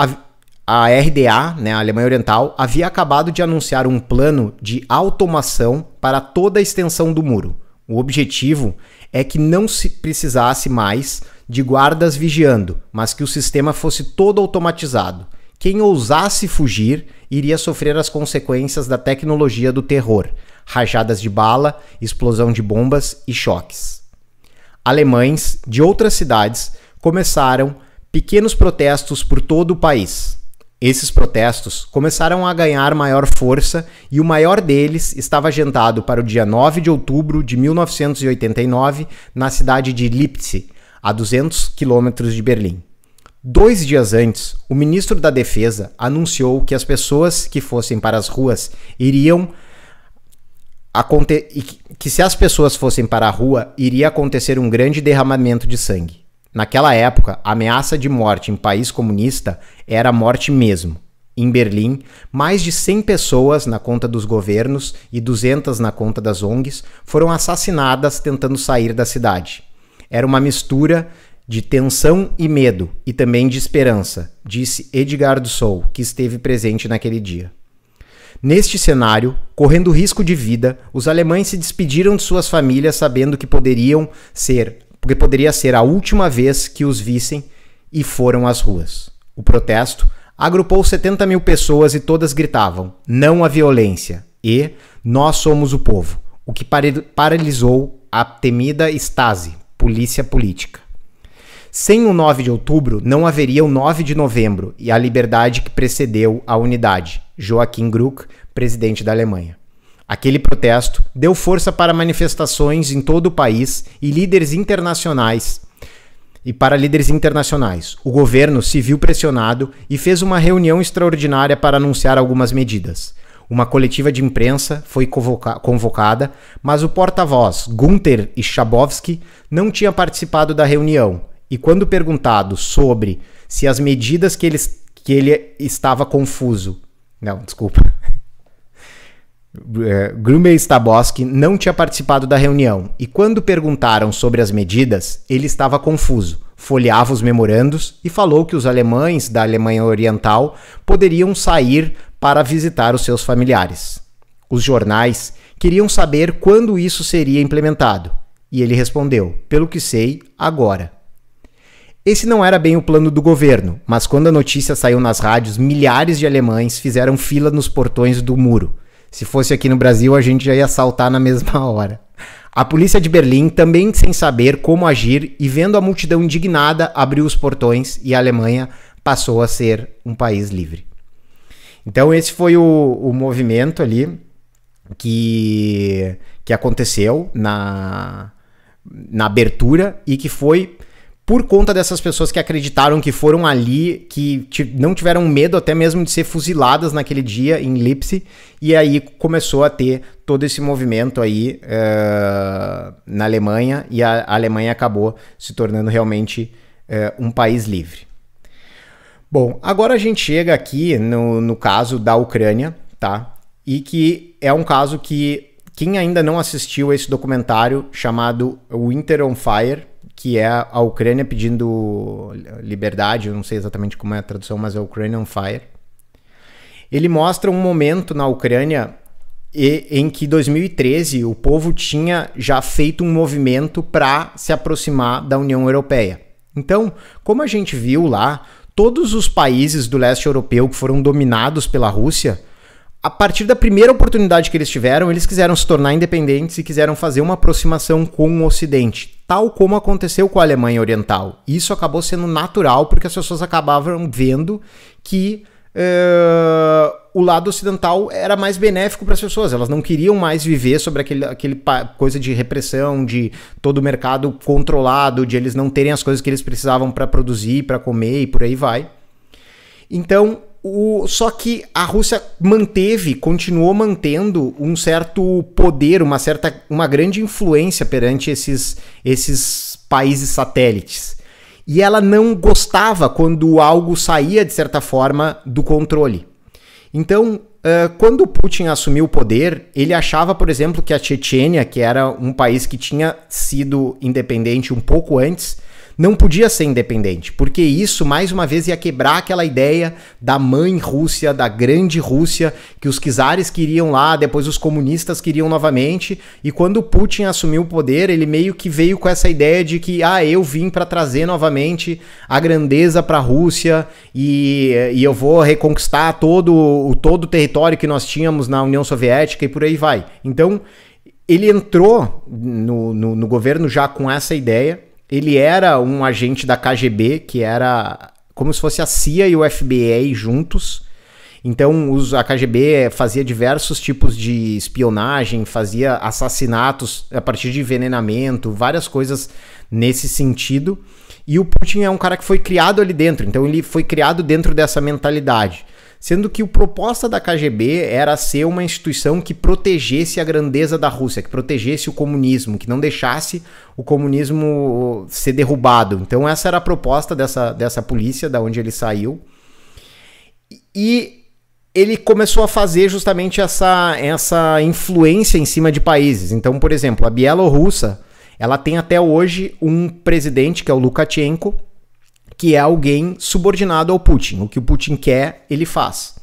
A RDA, né, a Alemanha Oriental, havia acabado de anunciar um plano de automação para toda a extensão do muro. O objetivo é que não se precisasse mais de guardas vigiando, mas que o sistema fosse todo automatizado. Quem ousasse fugir iria sofrer as consequências da tecnologia do terror: rajadas de bala, explosão de bombas e choques. Alemães de outras cidades começaram pequenos protestos por todo o país. Esses protestos começaram a ganhar maior força e o maior deles estava agendado para o dia 9 de outubro de 1989 na cidade de Lipse, a 200 quilômetros de Berlim. Dois dias antes, o ministro da Defesa anunciou que as pessoas que fossem para as ruas iriam que se as pessoas fossem para a rua, iria acontecer um grande derramamento de sangue. Naquela época, a ameaça de morte em país comunista era a morte mesmo. Em Berlim, mais de 100 pessoas na conta dos governos e 200 na conta das ONGs foram assassinadas tentando sair da cidade era uma mistura de tensão e medo e também de esperança, disse Edgardo Sol, que esteve presente naquele dia. Neste cenário, correndo risco de vida, os alemães se despediram de suas famílias sabendo que poderiam ser, porque poderia ser a última vez que os vissem e foram às ruas. O protesto agrupou 70 mil pessoas e todas gritavam: não à violência e nós somos o povo, o que paralisou a temida Stasi, polícia política. Sem o 9 de outubro, não haveria o 9 de novembro e a liberdade que precedeu a unidade. Joachim Gruck, presidente da Alemanha. Aquele protesto deu força para manifestações em todo o país e líderes internacionais. E para líderes internacionais, o governo se viu pressionado e fez uma reunião extraordinária para anunciar algumas medidas. Uma coletiva de imprensa foi convoca convocada, mas o porta-voz Gunter Stabowski não tinha participado da reunião. E quando perguntado sobre se as medidas que ele, que ele estava confuso. Não, desculpa. É, Grumey Staboski não tinha participado da reunião e, quando perguntaram sobre as medidas, ele estava confuso, folheava os memorandos e falou que os alemães da Alemanha Oriental poderiam sair para visitar os seus familiares. Os jornais queriam saber quando isso seria implementado, e ele respondeu: Pelo que sei, agora. Esse não era bem o plano do governo, mas quando a notícia saiu nas rádios, milhares de alemães fizeram fila nos portões do muro. Se fosse aqui no Brasil, a gente já ia saltar na mesma hora. A polícia de Berlim, também sem saber como agir e vendo a multidão indignada, abriu os portões e a Alemanha passou a ser um país livre. Então esse foi o, o movimento ali que, que aconteceu na, na abertura e que foi por conta dessas pessoas que acreditaram que foram ali, que não tiveram medo até mesmo de ser fuziladas naquele dia em Lipse, e aí começou a ter todo esse movimento aí uh, na Alemanha, e a Alemanha acabou se tornando realmente uh, um país livre. Bom, agora a gente chega aqui no, no caso da Ucrânia, tá? E que é um caso que quem ainda não assistiu a esse documentário chamado Winter on Fire, que é a Ucrânia pedindo liberdade, eu não sei exatamente como é a tradução, mas é Ukraine on Fire. Ele mostra um momento na Ucrânia em que 2013 o povo tinha já feito um movimento para se aproximar da União Europeia. Então, como a gente viu lá, todos os países do leste europeu que foram dominados pela Rússia, a partir da primeira oportunidade que eles tiveram, eles quiseram se tornar independentes e quiseram fazer uma aproximação com o Ocidente, tal como aconteceu com a Alemanha Oriental. Isso acabou sendo natural porque as pessoas acabavam vendo que. Uh o lado ocidental era mais benéfico para as pessoas. Elas não queriam mais viver sobre aquele, aquele coisa de repressão, de todo o mercado controlado, de eles não terem as coisas que eles precisavam para produzir, para comer e por aí vai. Então, o, só que a Rússia manteve, continuou mantendo um certo poder, uma certa, uma grande influência perante esses, esses países satélites. E ela não gostava quando algo saía de certa forma do controle. Então, uh, quando Putin assumiu o poder, ele achava, por exemplo, que a Chechênia, que era um país que tinha sido independente um pouco antes, não podia ser independente, porque isso, mais uma vez, ia quebrar aquela ideia da mãe Rússia, da grande Rússia, que os czares queriam lá, depois os comunistas queriam novamente, e quando Putin assumiu o poder, ele meio que veio com essa ideia de que, ah, eu vim para trazer novamente a grandeza para a Rússia e, e eu vou reconquistar todo o todo o território que nós tínhamos na União Soviética e por aí vai. Então, ele entrou no, no, no governo já com essa ideia ele era um agente da KGB, que era como se fosse a CIA e o FBI juntos. Então, os, a KGB fazia diversos tipos de espionagem, fazia assassinatos a partir de envenenamento, várias coisas nesse sentido. E o Putin é um cara que foi criado ali dentro, então ele foi criado dentro dessa mentalidade sendo que a proposta da KGB era ser uma instituição que protegesse a grandeza da Rússia, que protegesse o comunismo, que não deixasse o comunismo ser derrubado. Então essa era a proposta dessa, dessa polícia, da onde ele saiu. E ele começou a fazer justamente essa, essa influência em cima de países. Então, por exemplo, a Bielorrússia, ela tem até hoje um presidente que é o Lukashenko, que é alguém subordinado ao Putin. O que o Putin quer, ele faz.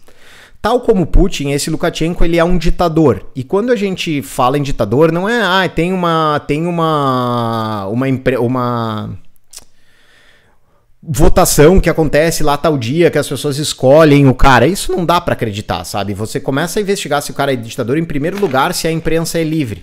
Tal como Putin, esse Lukashenko ele é um ditador. E quando a gente fala em ditador, não é, ah, tem uma tem uma uma uma votação que acontece lá tal dia que as pessoas escolhem o cara. Isso não dá para acreditar, sabe? Você começa a investigar se o cara é ditador em primeiro lugar, se a imprensa é livre.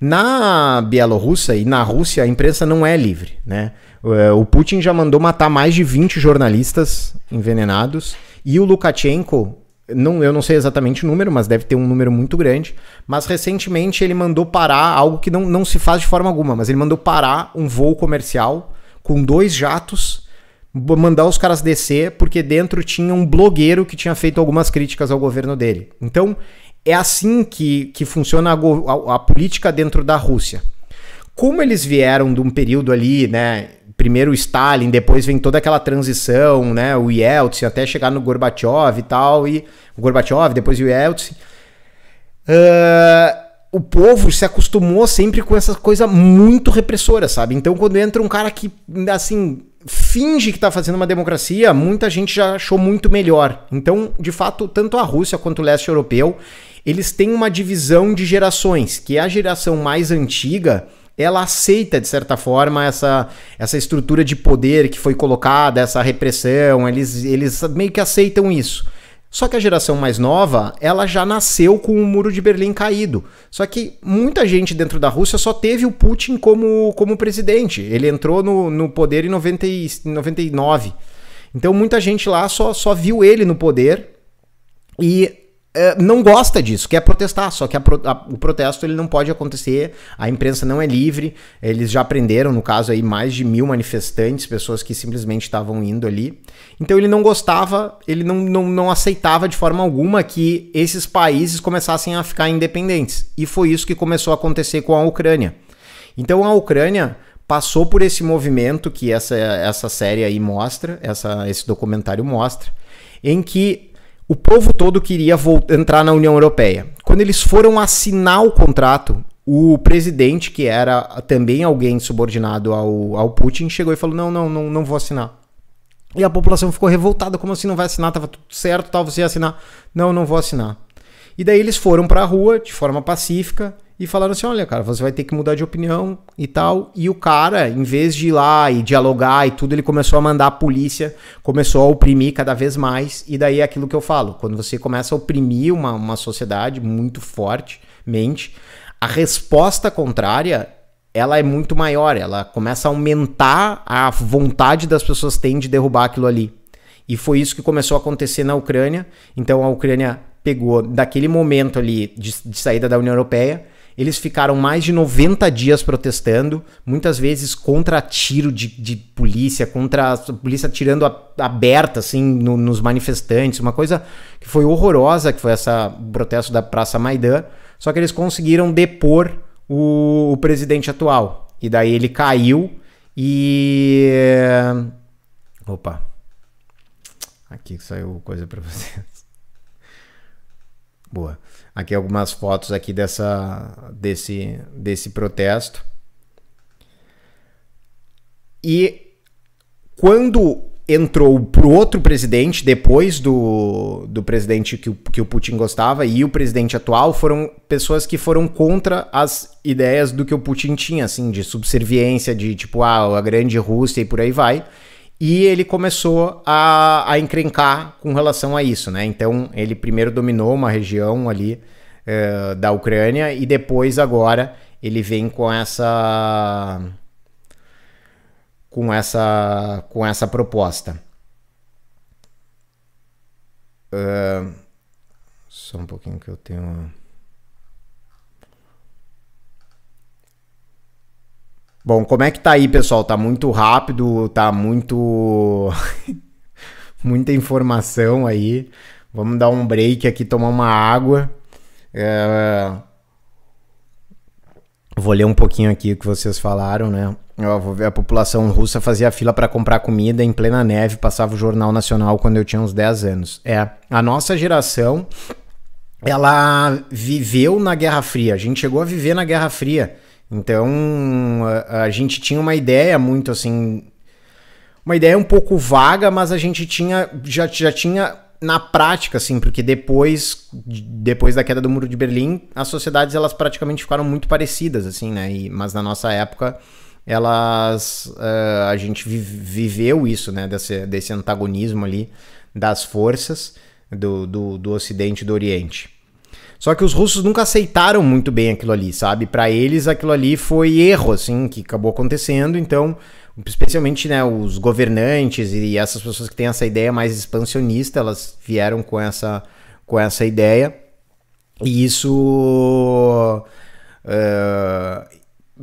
Na Bielorrússia e na Rússia a imprensa não é livre, né? É, o Putin já mandou matar mais de 20 jornalistas envenenados e o Lukashenko, não, eu não sei exatamente o número, mas deve ter um número muito grande. Mas recentemente ele mandou parar algo que não, não se faz de forma alguma, mas ele mandou parar um voo comercial com dois jatos, mandar os caras descer, porque dentro tinha um blogueiro que tinha feito algumas críticas ao governo dele. Então é assim que, que funciona a, a, a política dentro da Rússia como eles vieram de um período ali, né, primeiro o Stalin, depois vem toda aquela transição, né? O Yeltsin até chegar no Gorbachev e tal, e o Gorbachev, depois o Yeltsin. Uh, o povo se acostumou sempre com essa coisa muito repressora, sabe? Então quando entra um cara que, assim, finge que tá fazendo uma democracia, muita gente já achou muito melhor. Então, de fato, tanto a Rússia quanto o leste europeu, eles têm uma divisão de gerações, que é a geração mais antiga ela aceita, de certa forma, essa, essa estrutura de poder que foi colocada, essa repressão, eles, eles meio que aceitam isso. Só que a geração mais nova, ela já nasceu com o muro de Berlim caído. Só que muita gente dentro da Rússia só teve o Putin como, como presidente. Ele entrou no, no poder em 90, 99. Então muita gente lá só, só viu ele no poder e é, não gosta disso, quer protestar, só que a, a, o protesto ele não pode acontecer, a imprensa não é livre, eles já prenderam, no caso aí, mais de mil manifestantes, pessoas que simplesmente estavam indo ali. Então ele não gostava, ele não, não, não aceitava de forma alguma que esses países começassem a ficar independentes. E foi isso que começou a acontecer com a Ucrânia. Então a Ucrânia passou por esse movimento que essa, essa série aí mostra, essa, esse documentário mostra, em que o povo todo queria entrar na União Europeia. Quando eles foram assinar o contrato, o presidente, que era também alguém subordinado ao, ao Putin, chegou e falou: não, não, não, não vou assinar. E a população ficou revoltada: como assim não vai assinar? Tava tudo certo, tal, você ia assinar. Não, não vou assinar. E daí eles foram para a rua de forma pacífica e falaram assim: olha, cara, você vai ter que mudar de opinião e tal. E o cara, em vez de ir lá e dialogar e tudo, ele começou a mandar a polícia, começou a oprimir cada vez mais. E daí é aquilo que eu falo: quando você começa a oprimir uma, uma sociedade muito fortemente, a resposta contrária ela é muito maior, ela começa a aumentar a vontade das pessoas têm de derrubar aquilo ali. E foi isso que começou a acontecer na Ucrânia. Então a Ucrânia pegou daquele momento ali de, de saída da União Europeia eles ficaram mais de 90 dias protestando, muitas vezes contra tiro de, de polícia, contra a polícia tirando a, aberta, assim, no, nos manifestantes. Uma coisa que foi horrorosa, que foi essa o protesto da Praça Maidan. Só que eles conseguiram depor o, o presidente atual. E daí ele caiu e. Opa. Aqui saiu coisa para vocês. Boa aqui algumas fotos aqui dessa desse desse protesto. E quando entrou pro outro presidente depois do, do presidente que, que o Putin gostava e o presidente atual foram pessoas que foram contra as ideias do que o Putin tinha, assim, de subserviência, de tipo, ah, a grande Rússia e por aí vai. E ele começou a, a encrencar com relação a isso, né? Então ele primeiro dominou uma região ali eh, da Ucrânia e depois agora ele vem com essa com essa com essa proposta. Uh, só um pouquinho que eu tenho Bom, como é que tá aí, pessoal? Tá muito rápido, tá muito. muita informação aí. Vamos dar um break aqui, tomar uma água. É... Vou ler um pouquinho aqui o que vocês falaram, né? Eu vou ver a população russa fazia fila para comprar comida em plena neve, passava o Jornal Nacional quando eu tinha uns 10 anos. É, a nossa geração ela viveu na Guerra Fria. A gente chegou a viver na Guerra Fria. Então, a, a gente tinha uma ideia muito assim. Uma ideia um pouco vaga, mas a gente tinha já, já tinha na prática, assim, porque depois, depois da queda do Muro de Berlim, as sociedades elas praticamente ficaram muito parecidas, assim, né? E, mas na nossa época, elas, uh, a gente viveu isso, né? Desse, desse antagonismo ali das forças do, do, do Ocidente e do Oriente. Só que os russos nunca aceitaram muito bem aquilo ali, sabe? Para eles aquilo ali foi erro, assim, que acabou acontecendo. Então, especialmente, né, os governantes e essas pessoas que têm essa ideia mais expansionista, elas vieram com essa, com essa ideia. E isso. Uh,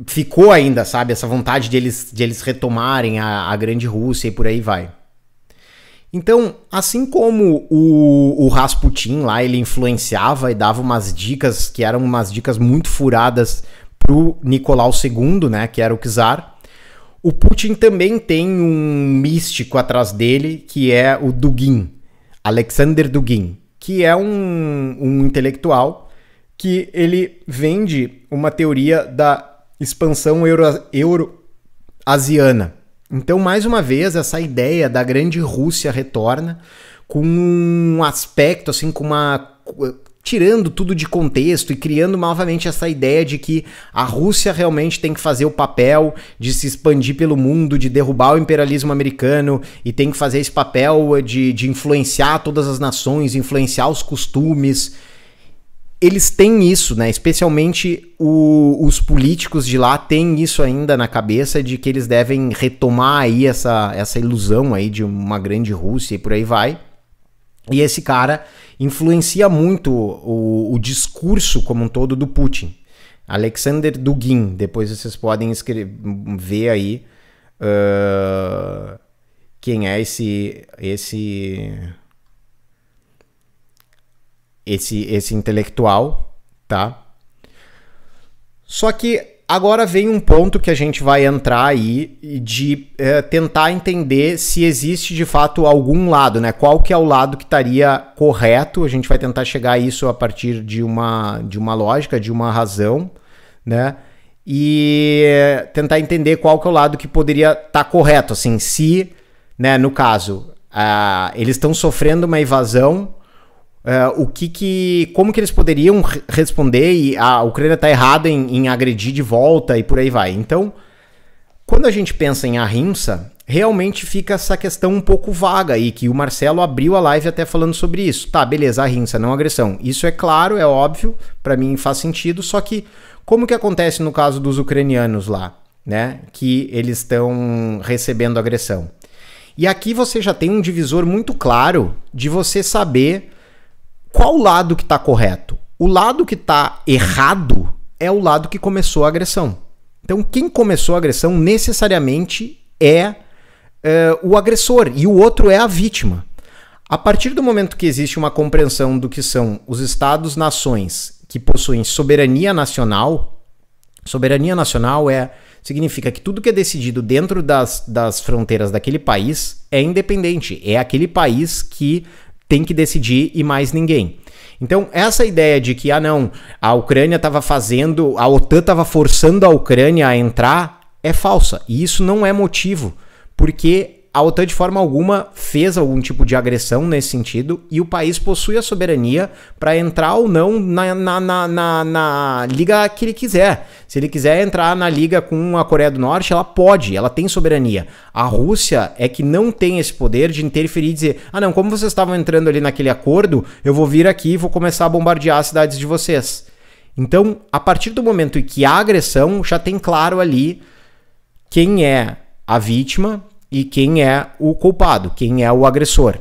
ficou ainda, sabe? Essa vontade de eles, de eles retomarem a, a grande Rússia e por aí vai. Então, assim como o, o Rasputin lá, ele influenciava e dava umas dicas que eram umas dicas muito furadas pro Nicolau II, né, que era o czar, o Putin também tem um místico atrás dele, que é o Dugin, Alexander Dugin, que é um, um intelectual que ele vende uma teoria da expansão euroasiana. euro asiana então, mais uma vez, essa ideia da grande Rússia retorna com um aspecto, assim, com uma. Tirando tudo de contexto e criando novamente essa ideia de que a Rússia realmente tem que fazer o papel de se expandir pelo mundo, de derrubar o imperialismo americano e tem que fazer esse papel de, de influenciar todas as nações, influenciar os costumes eles têm isso, né? Especialmente o, os políticos de lá têm isso ainda na cabeça de que eles devem retomar aí essa, essa ilusão aí de uma grande Rússia e por aí vai. E esse cara influencia muito o, o discurso como um todo do Putin. Alexander Dugin, depois vocês podem ver aí uh, quem é esse esse esse, esse intelectual, tá? Só que agora vem um ponto que a gente vai entrar aí de é, tentar entender se existe de fato algum lado, né? Qual que é o lado que estaria correto? A gente vai tentar chegar a isso a partir de uma de uma lógica, de uma razão, né? E tentar entender qual que é o lado que poderia estar tá correto, assim, se, né, no caso, uh, eles estão sofrendo uma evasão Uh, o que, que como que eles poderiam re responder e a ah, Ucrânia está errada em, em, agredir de volta e por aí vai. Então, quando a gente pensa em Ahimsa, realmente fica essa questão um pouco vaga e que o Marcelo abriu a live até falando sobre isso. Tá, beleza, Ahimsa, não agressão. Isso é claro, é óbvio, para mim faz sentido, só que como que acontece no caso dos ucranianos lá, né, que eles estão recebendo agressão? E aqui você já tem um divisor muito claro de você saber qual lado que está correto? O lado que está errado é o lado que começou a agressão. Então, quem começou a agressão necessariamente é, é o agressor e o outro é a vítima. A partir do momento que existe uma compreensão do que são os estados-nações que possuem soberania nacional, soberania nacional é significa que tudo que é decidido dentro das, das fronteiras daquele país é independente, é aquele país que tem que decidir e mais ninguém. Então, essa ideia de que, ah, não, a Ucrânia estava fazendo, a OTAN estava forçando a Ucrânia a entrar, é falsa. E isso não é motivo, porque a OTAN, de forma alguma, fez algum tipo de agressão nesse sentido e o país possui a soberania para entrar ou não na, na, na, na, na liga que ele quiser. Se ele quiser entrar na liga com a Coreia do Norte, ela pode, ela tem soberania. A Rússia é que não tem esse poder de interferir e dizer: ah, não, como vocês estavam entrando ali naquele acordo, eu vou vir aqui e vou começar a bombardear as cidades de vocês. Então, a partir do momento em que há agressão, já tem claro ali quem é a vítima, e quem é o culpado, quem é o agressor.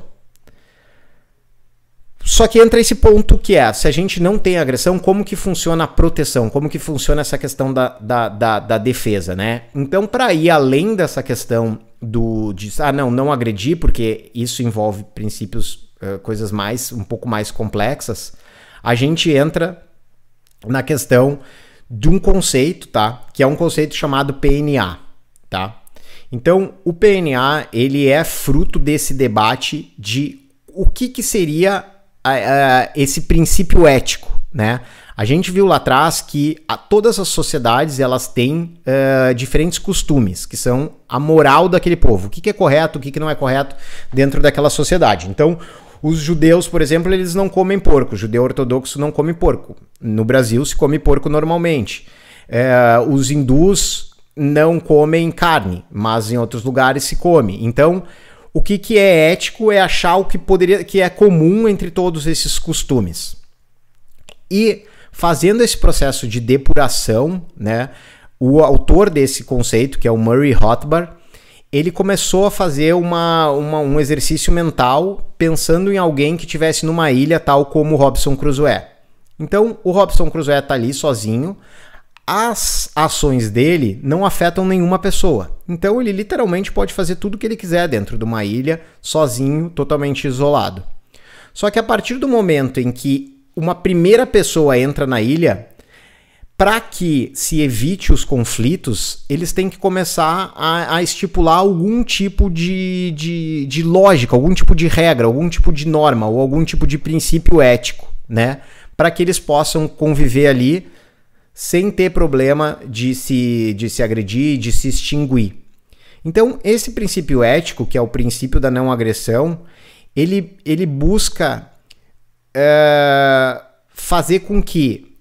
Só que entra esse ponto que é, se a gente não tem agressão, como que funciona a proteção? Como que funciona essa questão da, da, da, da defesa, né? Então, para ir além dessa questão do de, ah, não, não agredi, porque isso envolve princípios, uh, coisas mais, um pouco mais complexas, a gente entra na questão de um conceito, tá? Que é um conceito chamado PNA, tá? Então, o PNA ele é fruto desse debate de o que, que seria esse princípio ético, né? A gente viu lá atrás que a, todas as sociedades elas têm uh, diferentes costumes, que são a moral daquele povo. O que, que é correto, o que, que não é correto dentro daquela sociedade. Então, os judeus, por exemplo, eles não comem porco. O judeu ortodoxo não come porco. No Brasil se come porco normalmente. Uh, os hindus não comem carne, mas em outros lugares se come. Então, o que, que é ético é achar o que poderia que é comum entre todos esses costumes. E fazendo esse processo de depuração, né, o autor desse conceito, que é o Murray Rothbard, ele começou a fazer uma, uma, um exercício mental pensando em alguém que tivesse numa ilha tal como Robson Crusoe. Então, o Robson Crusoe está ali sozinho, as ações dele não afetam nenhuma pessoa. Então ele literalmente pode fazer tudo o que ele quiser dentro de uma ilha, sozinho, totalmente isolado. Só que a partir do momento em que uma primeira pessoa entra na ilha, para que se evite os conflitos, eles têm que começar a, a estipular algum tipo de, de, de lógica, algum tipo de regra, algum tipo de norma ou algum tipo de princípio ético, né? Para que eles possam conviver ali sem ter problema de se, de se agredir, de se extinguir. Então, esse princípio ético, que é o princípio da não agressão, ele, ele busca uh, fazer com que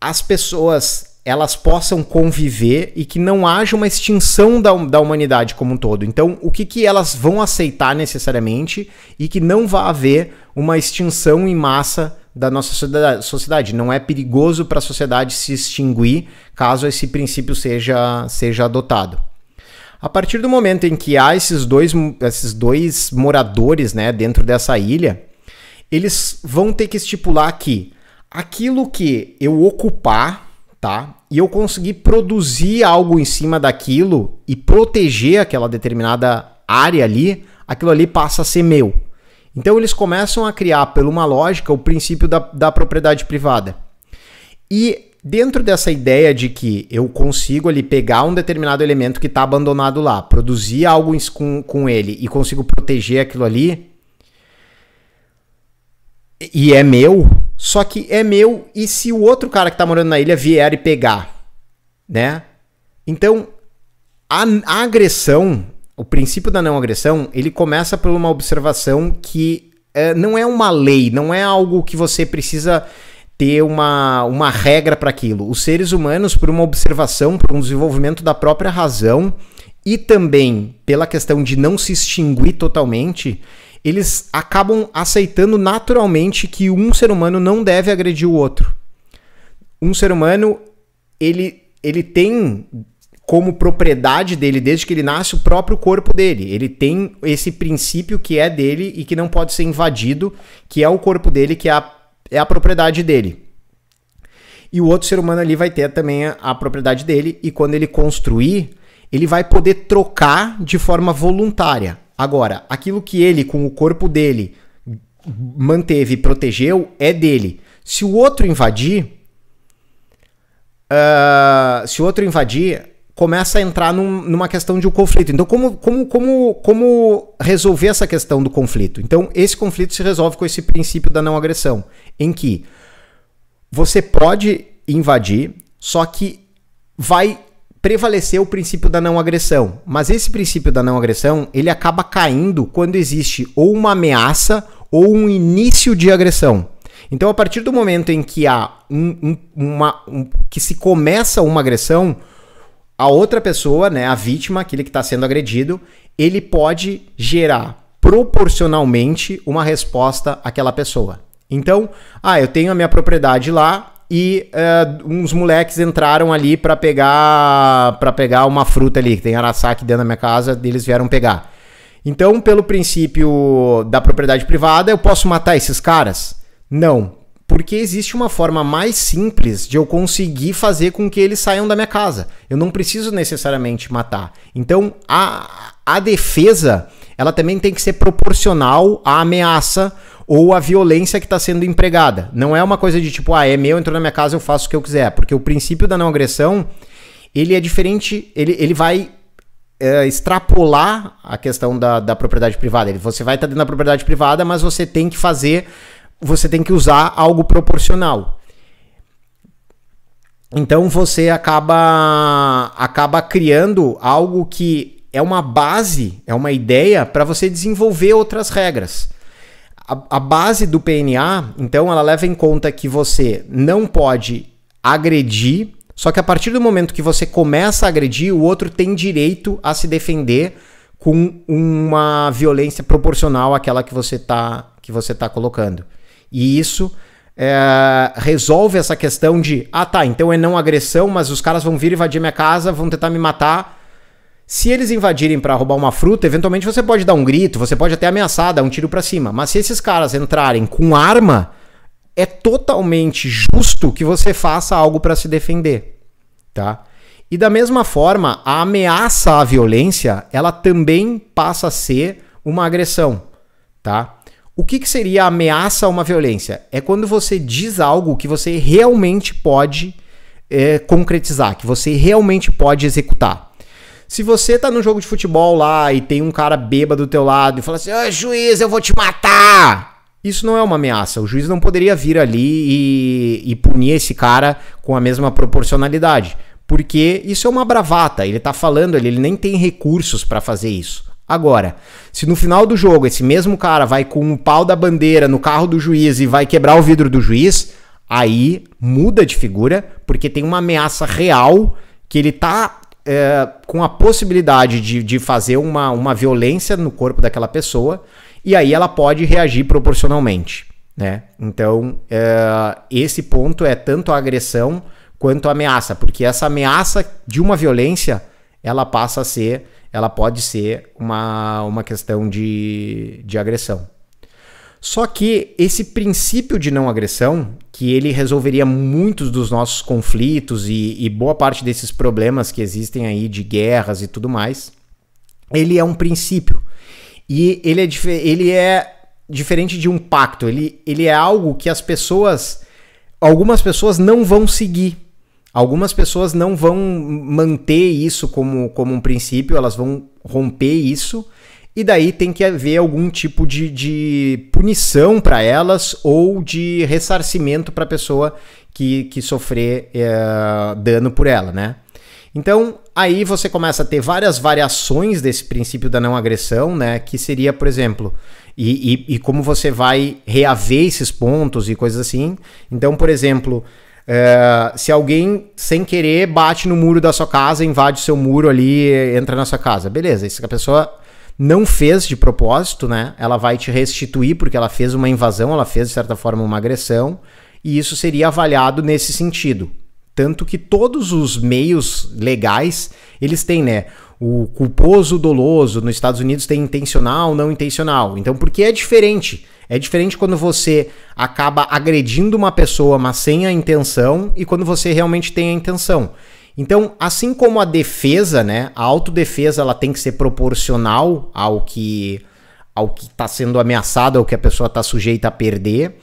as pessoas elas possam conviver e que não haja uma extinção da, da humanidade como um todo. Então, o que, que elas vão aceitar necessariamente e que não vá haver uma extinção em massa da nossa sociedade. Não é perigoso para a sociedade se extinguir caso esse princípio seja, seja adotado. A partir do momento em que há esses dois, esses dois moradores né, dentro dessa ilha, eles vão ter que estipular que aquilo que eu ocupar, tá? E eu conseguir produzir algo em cima daquilo e proteger aquela determinada área ali, aquilo ali passa a ser meu. Então eles começam a criar, por uma lógica, o princípio da, da propriedade privada. E dentro dessa ideia de que eu consigo ali pegar um determinado elemento que está abandonado lá, produzir algo com, com ele e consigo proteger aquilo ali, e é meu, só que é meu, e se o outro cara que está morando na ilha vier e pegar, né? Então, a, a agressão o princípio da não agressão, ele começa por uma observação que é, não é uma lei, não é algo que você precisa ter uma, uma regra para aquilo. Os seres humanos, por uma observação, por um desenvolvimento da própria razão e também pela questão de não se extinguir totalmente, eles acabam aceitando naturalmente que um ser humano não deve agredir o outro. Um ser humano, ele, ele tem como propriedade dele desde que ele nasce o próprio corpo dele. Ele tem esse princípio que é dele e que não pode ser invadido, que é o corpo dele, que é a, é a propriedade dele. E o outro ser humano ali vai ter também a, a propriedade dele, e quando ele construir, ele vai poder trocar de forma voluntária. Agora, aquilo que ele, com o corpo dele, manteve e protegeu é dele. Se o outro invadir. Uh, se o outro invadir, começa a entrar num, numa questão de um conflito. Então, como, como, como, como resolver essa questão do conflito? Então, esse conflito se resolve com esse princípio da não agressão, em que você pode invadir, só que vai prevalecer o princípio da não agressão. Mas esse princípio da não agressão, ele acaba caindo quando existe ou uma ameaça ou um início de agressão. Então, a partir do momento em que há um, um, uma, um, que se começa uma agressão, a outra pessoa, né, a vítima, aquele que está sendo agredido, ele pode gerar proporcionalmente uma resposta àquela pessoa. Então, ah, eu tenho a minha propriedade lá e uh, uns moleques entraram ali para pegar para pegar uma fruta ali que tem araçá dentro da minha casa, eles vieram pegar. Então, pelo princípio da propriedade privada, eu posso matar esses caras? Não, porque existe uma forma mais simples de eu conseguir fazer com que eles saiam da minha casa. Eu não preciso necessariamente matar. Então, a, a defesa, ela também tem que ser proporcional à ameaça ou à violência que está sendo empregada. Não é uma coisa de tipo, ah, é meu, entrou na minha casa, eu faço o que eu quiser. Porque o princípio da não agressão, ele é diferente, ele, ele vai é, extrapolar a questão da, da propriedade privada. Você vai estar tá dentro da propriedade privada, mas você tem que fazer você tem que usar algo proporcional. Então você acaba acaba criando algo que é uma base, é uma ideia para você desenvolver outras regras. A, a, base do PNA, então, ela leva em conta que você não pode agredir, só que a partir do momento que você começa a agredir, o outro tem direito a se defender com uma violência proporcional àquela que você está que você tá colocando. E isso é, resolve essa questão de: ah, tá, então é não agressão, mas os caras vão vir invadir minha casa, vão tentar me matar. Se eles invadirem para roubar uma fruta, eventualmente você pode dar um grito, você pode até ameaçar, dar um tiro para cima. Mas se esses caras entrarem com arma, é totalmente justo que você faça algo para se defender, tá? E da mesma forma, a ameaça à violência, ela também passa a ser uma agressão, tá? O que, que seria ameaça a uma violência? É quando você diz algo que você realmente pode é, concretizar, que você realmente pode executar. Se você tá no jogo de futebol lá e tem um cara bêbado do teu lado e fala assim, oh, juiz, eu vou te matar! Isso não é uma ameaça. O juiz não poderia vir ali e, e punir esse cara com a mesma proporcionalidade. Porque isso é uma bravata. Ele tá falando ali, ele nem tem recursos para fazer isso. Agora, se no final do jogo esse mesmo cara vai com um pau da bandeira no carro do juiz e vai quebrar o vidro do juiz, aí muda de figura, porque tem uma ameaça real que ele tá é, com a possibilidade de, de fazer uma, uma violência no corpo daquela pessoa, e aí ela pode reagir proporcionalmente. Né? Então, é, esse ponto é tanto a agressão quanto a ameaça, porque essa ameaça de uma violência ela passa a ser, ela pode ser uma, uma questão de, de agressão. Só que esse princípio de não agressão, que ele resolveria muitos dos nossos conflitos e, e, boa parte desses problemas que existem aí de guerras e tudo mais, ele é um princípio. E ele é, ele é diferente de um pacto, ele, ele é algo que as pessoas, algumas pessoas não vão seguir. Algumas pessoas não vão manter isso como, como um princípio, elas vão romper isso, e daí tem que haver algum tipo de, de punição para elas ou de ressarcimento para a pessoa que, que sofrer é, dano por ela, né? Então, aí você começa a ter várias variações desse princípio da não agressão, né? Que seria, por exemplo, e, e, e como você vai reaver esses pontos e coisas assim. Então, por exemplo, é, se alguém, sem querer, bate no muro da sua casa, invade o seu muro ali, entra na sua casa. Beleza, isso que a pessoa não fez de propósito, né? Ela vai te restituir porque ela fez uma invasão, ela fez, de certa forma, uma agressão, e isso seria avaliado nesse sentido. Tanto que todos os meios legais, eles têm, né? O culposo doloso, nos Estados Unidos tem intencional, não intencional. Então, por que é diferente? É diferente quando você acaba agredindo uma pessoa, mas sem a intenção, e quando você realmente tem a intenção. Então, assim como a defesa, né, a autodefesa ela tem que ser proporcional ao que ao que está sendo ameaçado, ao que a pessoa está sujeita a perder,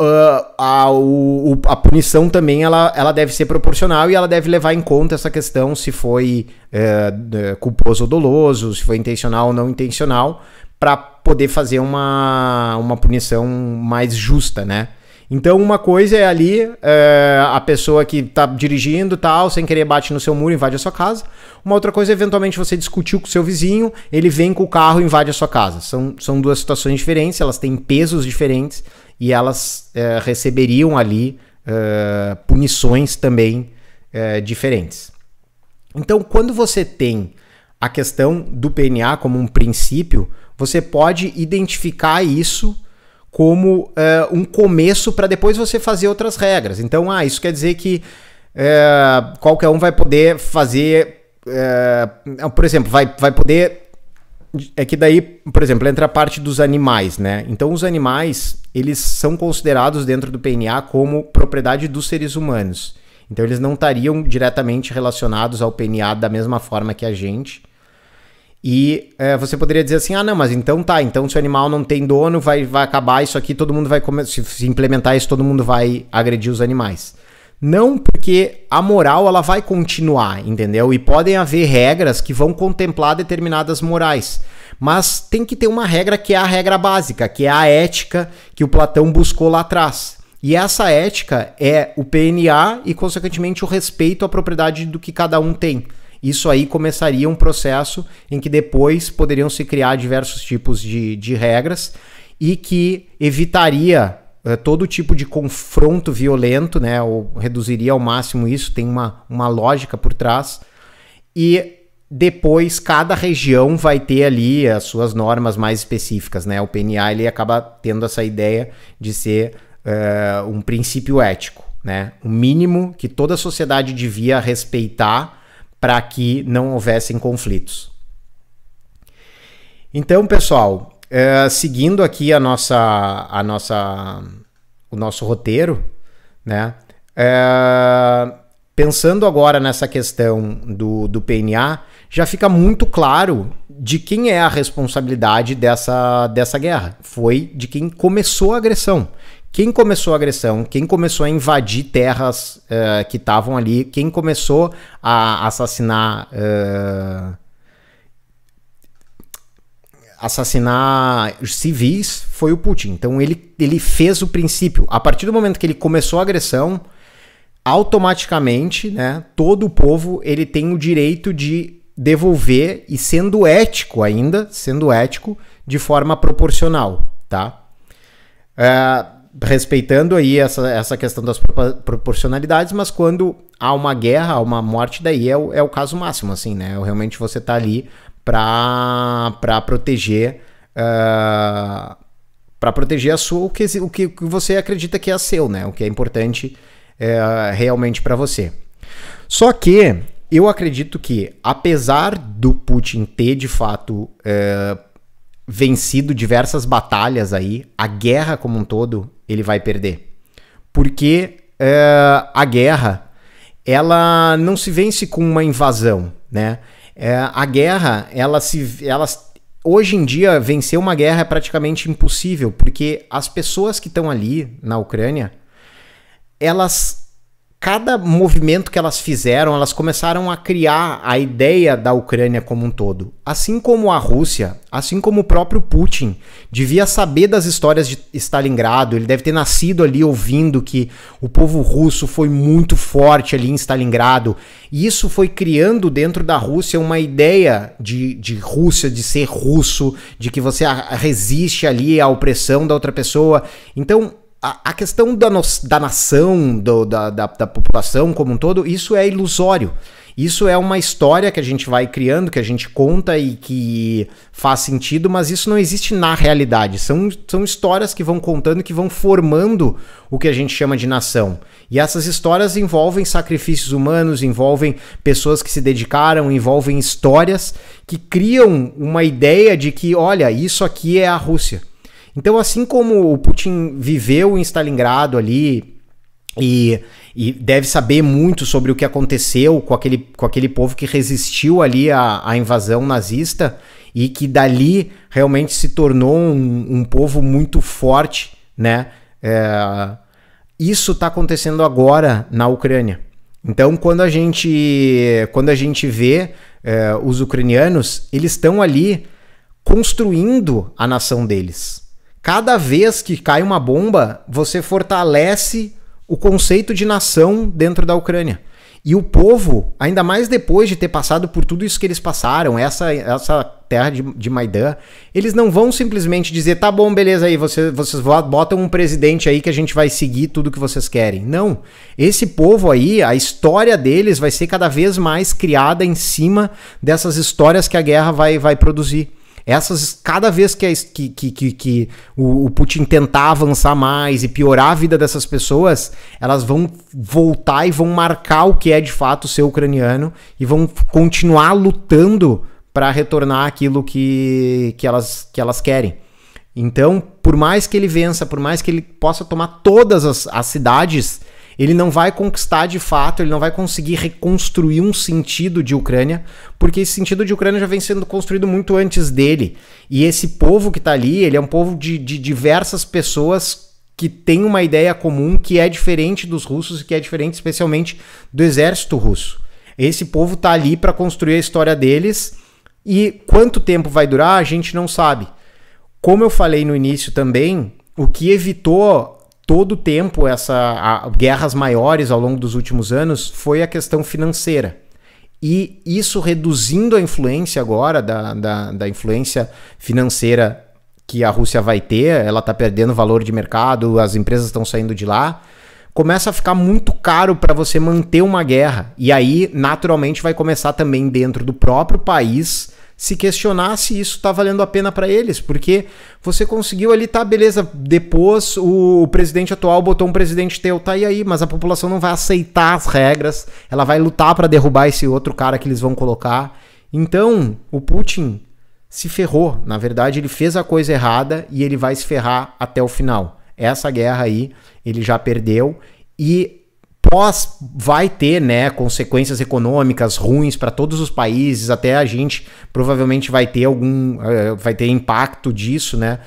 uh, a, o, a punição também ela, ela deve ser proporcional e ela deve levar em conta essa questão se foi uh, culposo ou doloso, se foi intencional ou não intencional, para poder fazer uma, uma punição mais justa, né? Então, uma coisa é ali é, a pessoa que está dirigindo tal, sem querer bate no seu muro, invade a sua casa. Uma outra coisa, é, eventualmente, você discutiu com o seu vizinho, ele vem com o carro e invade a sua casa. São, são duas situações diferentes, elas têm pesos diferentes e elas é, receberiam ali é, punições também diferentes. Então, quando você tem a questão do PNA como um princípio, você pode identificar isso como é, um começo para depois você fazer outras regras. Então, ah, isso quer dizer que é, qualquer um vai poder fazer, é, por exemplo, vai, vai poder é que daí, por exemplo, entra a parte dos animais, né? Então, os animais eles são considerados dentro do PNA como propriedade dos seres humanos. Então, eles não estariam diretamente relacionados ao PNA da mesma forma que a gente. E é, você poderia dizer assim: ah, não, mas então tá, então se o animal não tem dono, vai, vai acabar isso aqui, todo mundo vai comer. Se, se implementar isso, todo mundo vai agredir os animais. Não porque a moral ela vai continuar, entendeu? E podem haver regras que vão contemplar determinadas morais. Mas tem que ter uma regra que é a regra básica, que é a ética que o Platão buscou lá atrás. E essa ética é o PNA e, consequentemente, o respeito à propriedade do que cada um tem. Isso aí começaria um processo em que depois poderiam se criar diversos tipos de, de regras e que evitaria é, todo tipo de confronto violento, né? Ou reduziria ao máximo isso, tem uma, uma lógica por trás. E depois cada região vai ter ali as suas normas mais específicas, né? O PNA ele acaba tendo essa ideia de ser eh, um princípio ético, né? O mínimo que toda sociedade devia respeitar para que não houvessem conflitos. Então, pessoal, uh, seguindo aqui a nossa, a nossa, o nosso roteiro, né? Uh, pensando agora nessa questão do, do PNA, já fica muito claro de quem é a responsabilidade dessa, dessa guerra. Foi de quem começou a agressão quem começou a agressão, quem começou a invadir terras uh, que estavam ali, quem começou a assassinar. Uh, assassinar civis foi o Putin. Então ele, ele fez o princípio. A partir do momento que ele começou a agressão, automaticamente, né, todo o povo ele tem o direito de devolver e sendo ético ainda, sendo ético, de forma proporcional, tá? Uh, respeitando aí essa, essa questão das proporcionalidades, mas quando há uma guerra, há uma morte, daí é o, é o caso máximo, assim, né? Realmente você tá ali pra, pra proteger. Uh, ah, para proteger a sua o que, o que você acredita que é seu, né? O que é importante é, realmente para você. Só que eu acredito que, apesar do Putin ter de fato eh, vencido diversas batalhas aí, a guerra como um todo ele vai perder. Porque é, a guerra, ela não se vence com uma invasão, né? É, a guerra, ela se, ela, hoje em dia, vencer uma guerra é praticamente impossível, porque as pessoas que estão ali na Ucrânia, elas cada movimento que elas fizeram, elas começaram a criar a ideia da Ucrânia como um todo. Assim como a Rússia, assim como o próprio Putin, devia saber das histórias de Stalingrado, ele deve ter nascido ali ouvindo que o povo russo foi muito forte ali em Stalingrado. E isso foi criando dentro da Rússia uma ideia de, de Rússia, de ser russo, de que você resiste ali à opressão da outra pessoa. Então, a, questão da, no, da nação, do, da, da, da população como um todo, isso é ilusório. Isso é uma história que a gente vai criando, que a gente conta e que faz sentido, mas isso não existe na realidade. São, são histórias que vão contando, que vão formando o que a gente chama de nação. E essas histórias envolvem sacrifícios humanos, envolvem pessoas que se dedicaram, envolvem histórias que criam uma ideia de que, olha, isso aqui é a Rússia. Então, assim como o Putin viveu em Stalingrado ali e, e deve saber muito sobre o que aconteceu com aquele, com aquele povo que resistiu ali à, à invasão nazista e que dali realmente se tornou um, um povo muito forte, né? É, isso está acontecendo agora na Ucrânia. Então, quando a gente, quando a gente vê é, os ucranianos, eles estão ali construindo a nação deles cada vez que cai uma bomba, você fortalece o conceito de nação dentro da Ucrânia. E o povo, ainda mais depois de ter passado por tudo isso que eles passaram, essa, essa terra de, de Maidan, eles não vão simplesmente dizer, tá bom, beleza aí, vocês, vocês botam um presidente aí que a gente vai seguir tudo que vocês querem. Não. Esse povo aí, a história deles vai ser cada vez mais criada em cima dessas histórias que a guerra vai, vai produzir. Essas, cada vez que, a, que, que, que, o, o Putin tentar avançar mais e piorar a vida dessas pessoas, elas vão voltar e vão marcar o que é de fato ser ucraniano e vão continuar lutando para retornar aquilo que, que, elas, que elas querem. Então, por mais que ele vença, por mais que ele possa tomar todas as, as cidades ele não vai conquistar de fato, ele não vai conseguir reconstruir um sentido de Ucrânia, porque esse sentido de Ucrânia já vem sendo construído muito antes dele. E esse povo que está ali, ele é um povo de, de diversas pessoas que tem uma ideia comum que é diferente dos russos e que é diferente especialmente do exército russo. Esse povo está ali para construir a história deles e quanto tempo vai durar, a gente não sabe. Como eu falei no início também, o que evitou todo o tempo essa a, guerras maiores ao longo dos últimos anos foi a questão financeira. E isso reduzindo a influência agora da, da, da influência financeira que a Rússia vai ter, ela está perdendo valor de mercado, as empresas estão saindo de lá, começa a ficar muito caro para você manter uma guerra. E aí, naturalmente, vai começar também dentro do próprio país se questionar se isso está valendo a pena para eles, porque você conseguiu ali, tá, beleza, depois o presidente atual botou um presidente teu, tá, e aí, mas a população não vai aceitar as regras, ela vai lutar para derrubar esse outro cara que eles vão colocar. Então, o Putin se ferrou, na verdade, ele fez a coisa errada e ele vai se ferrar até o final. Essa guerra aí, ele já perdeu e pós vai ter, né, consequências econômicas ruins para todos os países, até a gente provavelmente vai ter algum eh, vai ter impacto disso, né?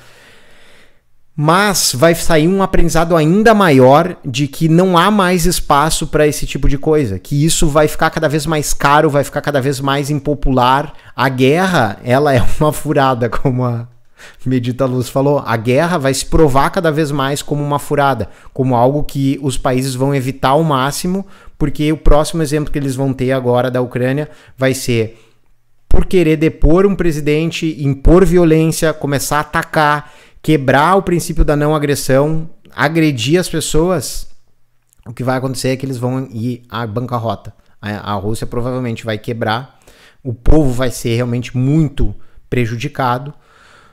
Mas vai sair um aprendizado ainda maior de que não há mais espaço para esse tipo de coisa, que isso vai ficar cada vez mais caro, vai ficar cada vez mais impopular. A guerra, ela é uma furada, como a Medita Luz falou: a guerra vai se provar cada vez mais como uma furada, como algo que os países vão evitar ao máximo, porque o próximo exemplo que eles vão ter agora da Ucrânia vai ser por querer depor um presidente, impor violência, começar a atacar, quebrar o princípio da não agressão, agredir as pessoas. O que vai acontecer é que eles vão ir à bancarrota. A, Rússia provavelmente vai quebrar, o povo vai ser realmente muito prejudicado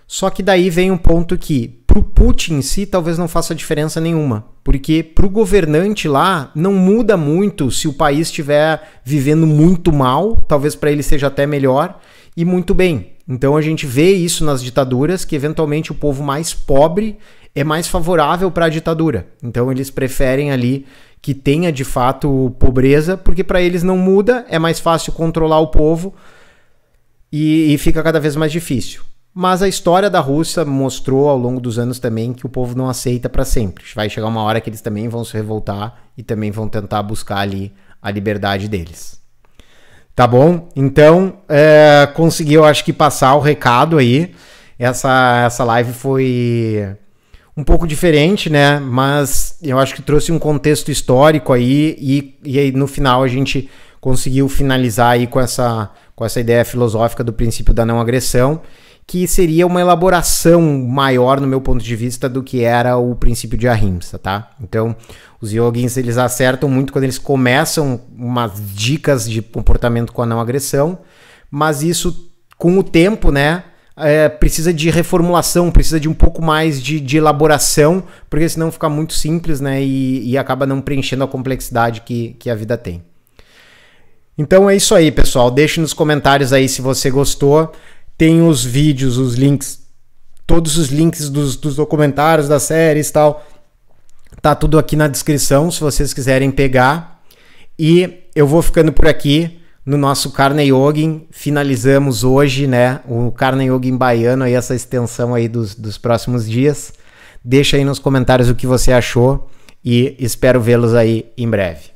só que daí vem um ponto que, para o Putin em si, talvez não faça diferença nenhuma. Porque para o governante lá, não muda muito se o país estiver vivendo muito mal, talvez para ele seja até melhor, e muito bem. Então a gente vê isso nas ditaduras, que eventualmente o povo mais pobre é mais favorável para a ditadura. Então eles preferem ali que tenha de fato pobreza, porque para eles não muda, é mais fácil controlar o povo e, e fica cada vez mais difícil. Mas a história da Rússia mostrou ao longo dos anos também que o povo não aceita para sempre. Vai chegar uma hora que eles também vão se revoltar e também vão tentar buscar ali a liberdade deles. Tá bom? Então, é, conseguiu, acho que, passar o recado aí. Essa, essa live foi um pouco diferente, né? Mas eu acho que trouxe um contexto histórico aí e, e aí no final a gente conseguiu finalizar aí com essa, com essa ideia filosófica do princípio da não agressão que seria uma elaboração maior, no meu ponto de vista, do que era o princípio de Ahimsa, tá? Então, os yogins, eles acertam muito quando eles começam umas dicas de comportamento com a não agressão, mas isso, com o tempo, né, é, precisa de reformulação, precisa de um pouco mais de, de elaboração, porque senão fica muito simples, né, e, e acaba não preenchendo a complexidade que, que a vida tem. Então é isso aí, pessoal. Deixe nos comentários aí se você gostou tem os vídeos, os links, todos os links dos, dos documentários, das séries e tal. Tá tudo aqui na descrição, se vocês quiserem pegar. E eu vou ficando por aqui no nosso Karna Yogin. Finalizamos hoje, né, o Karna Yogin baiano aí, essa extensão aí dos, dos próximos dias. Deixa aí nos comentários o que você achou e espero vê-los aí em breve.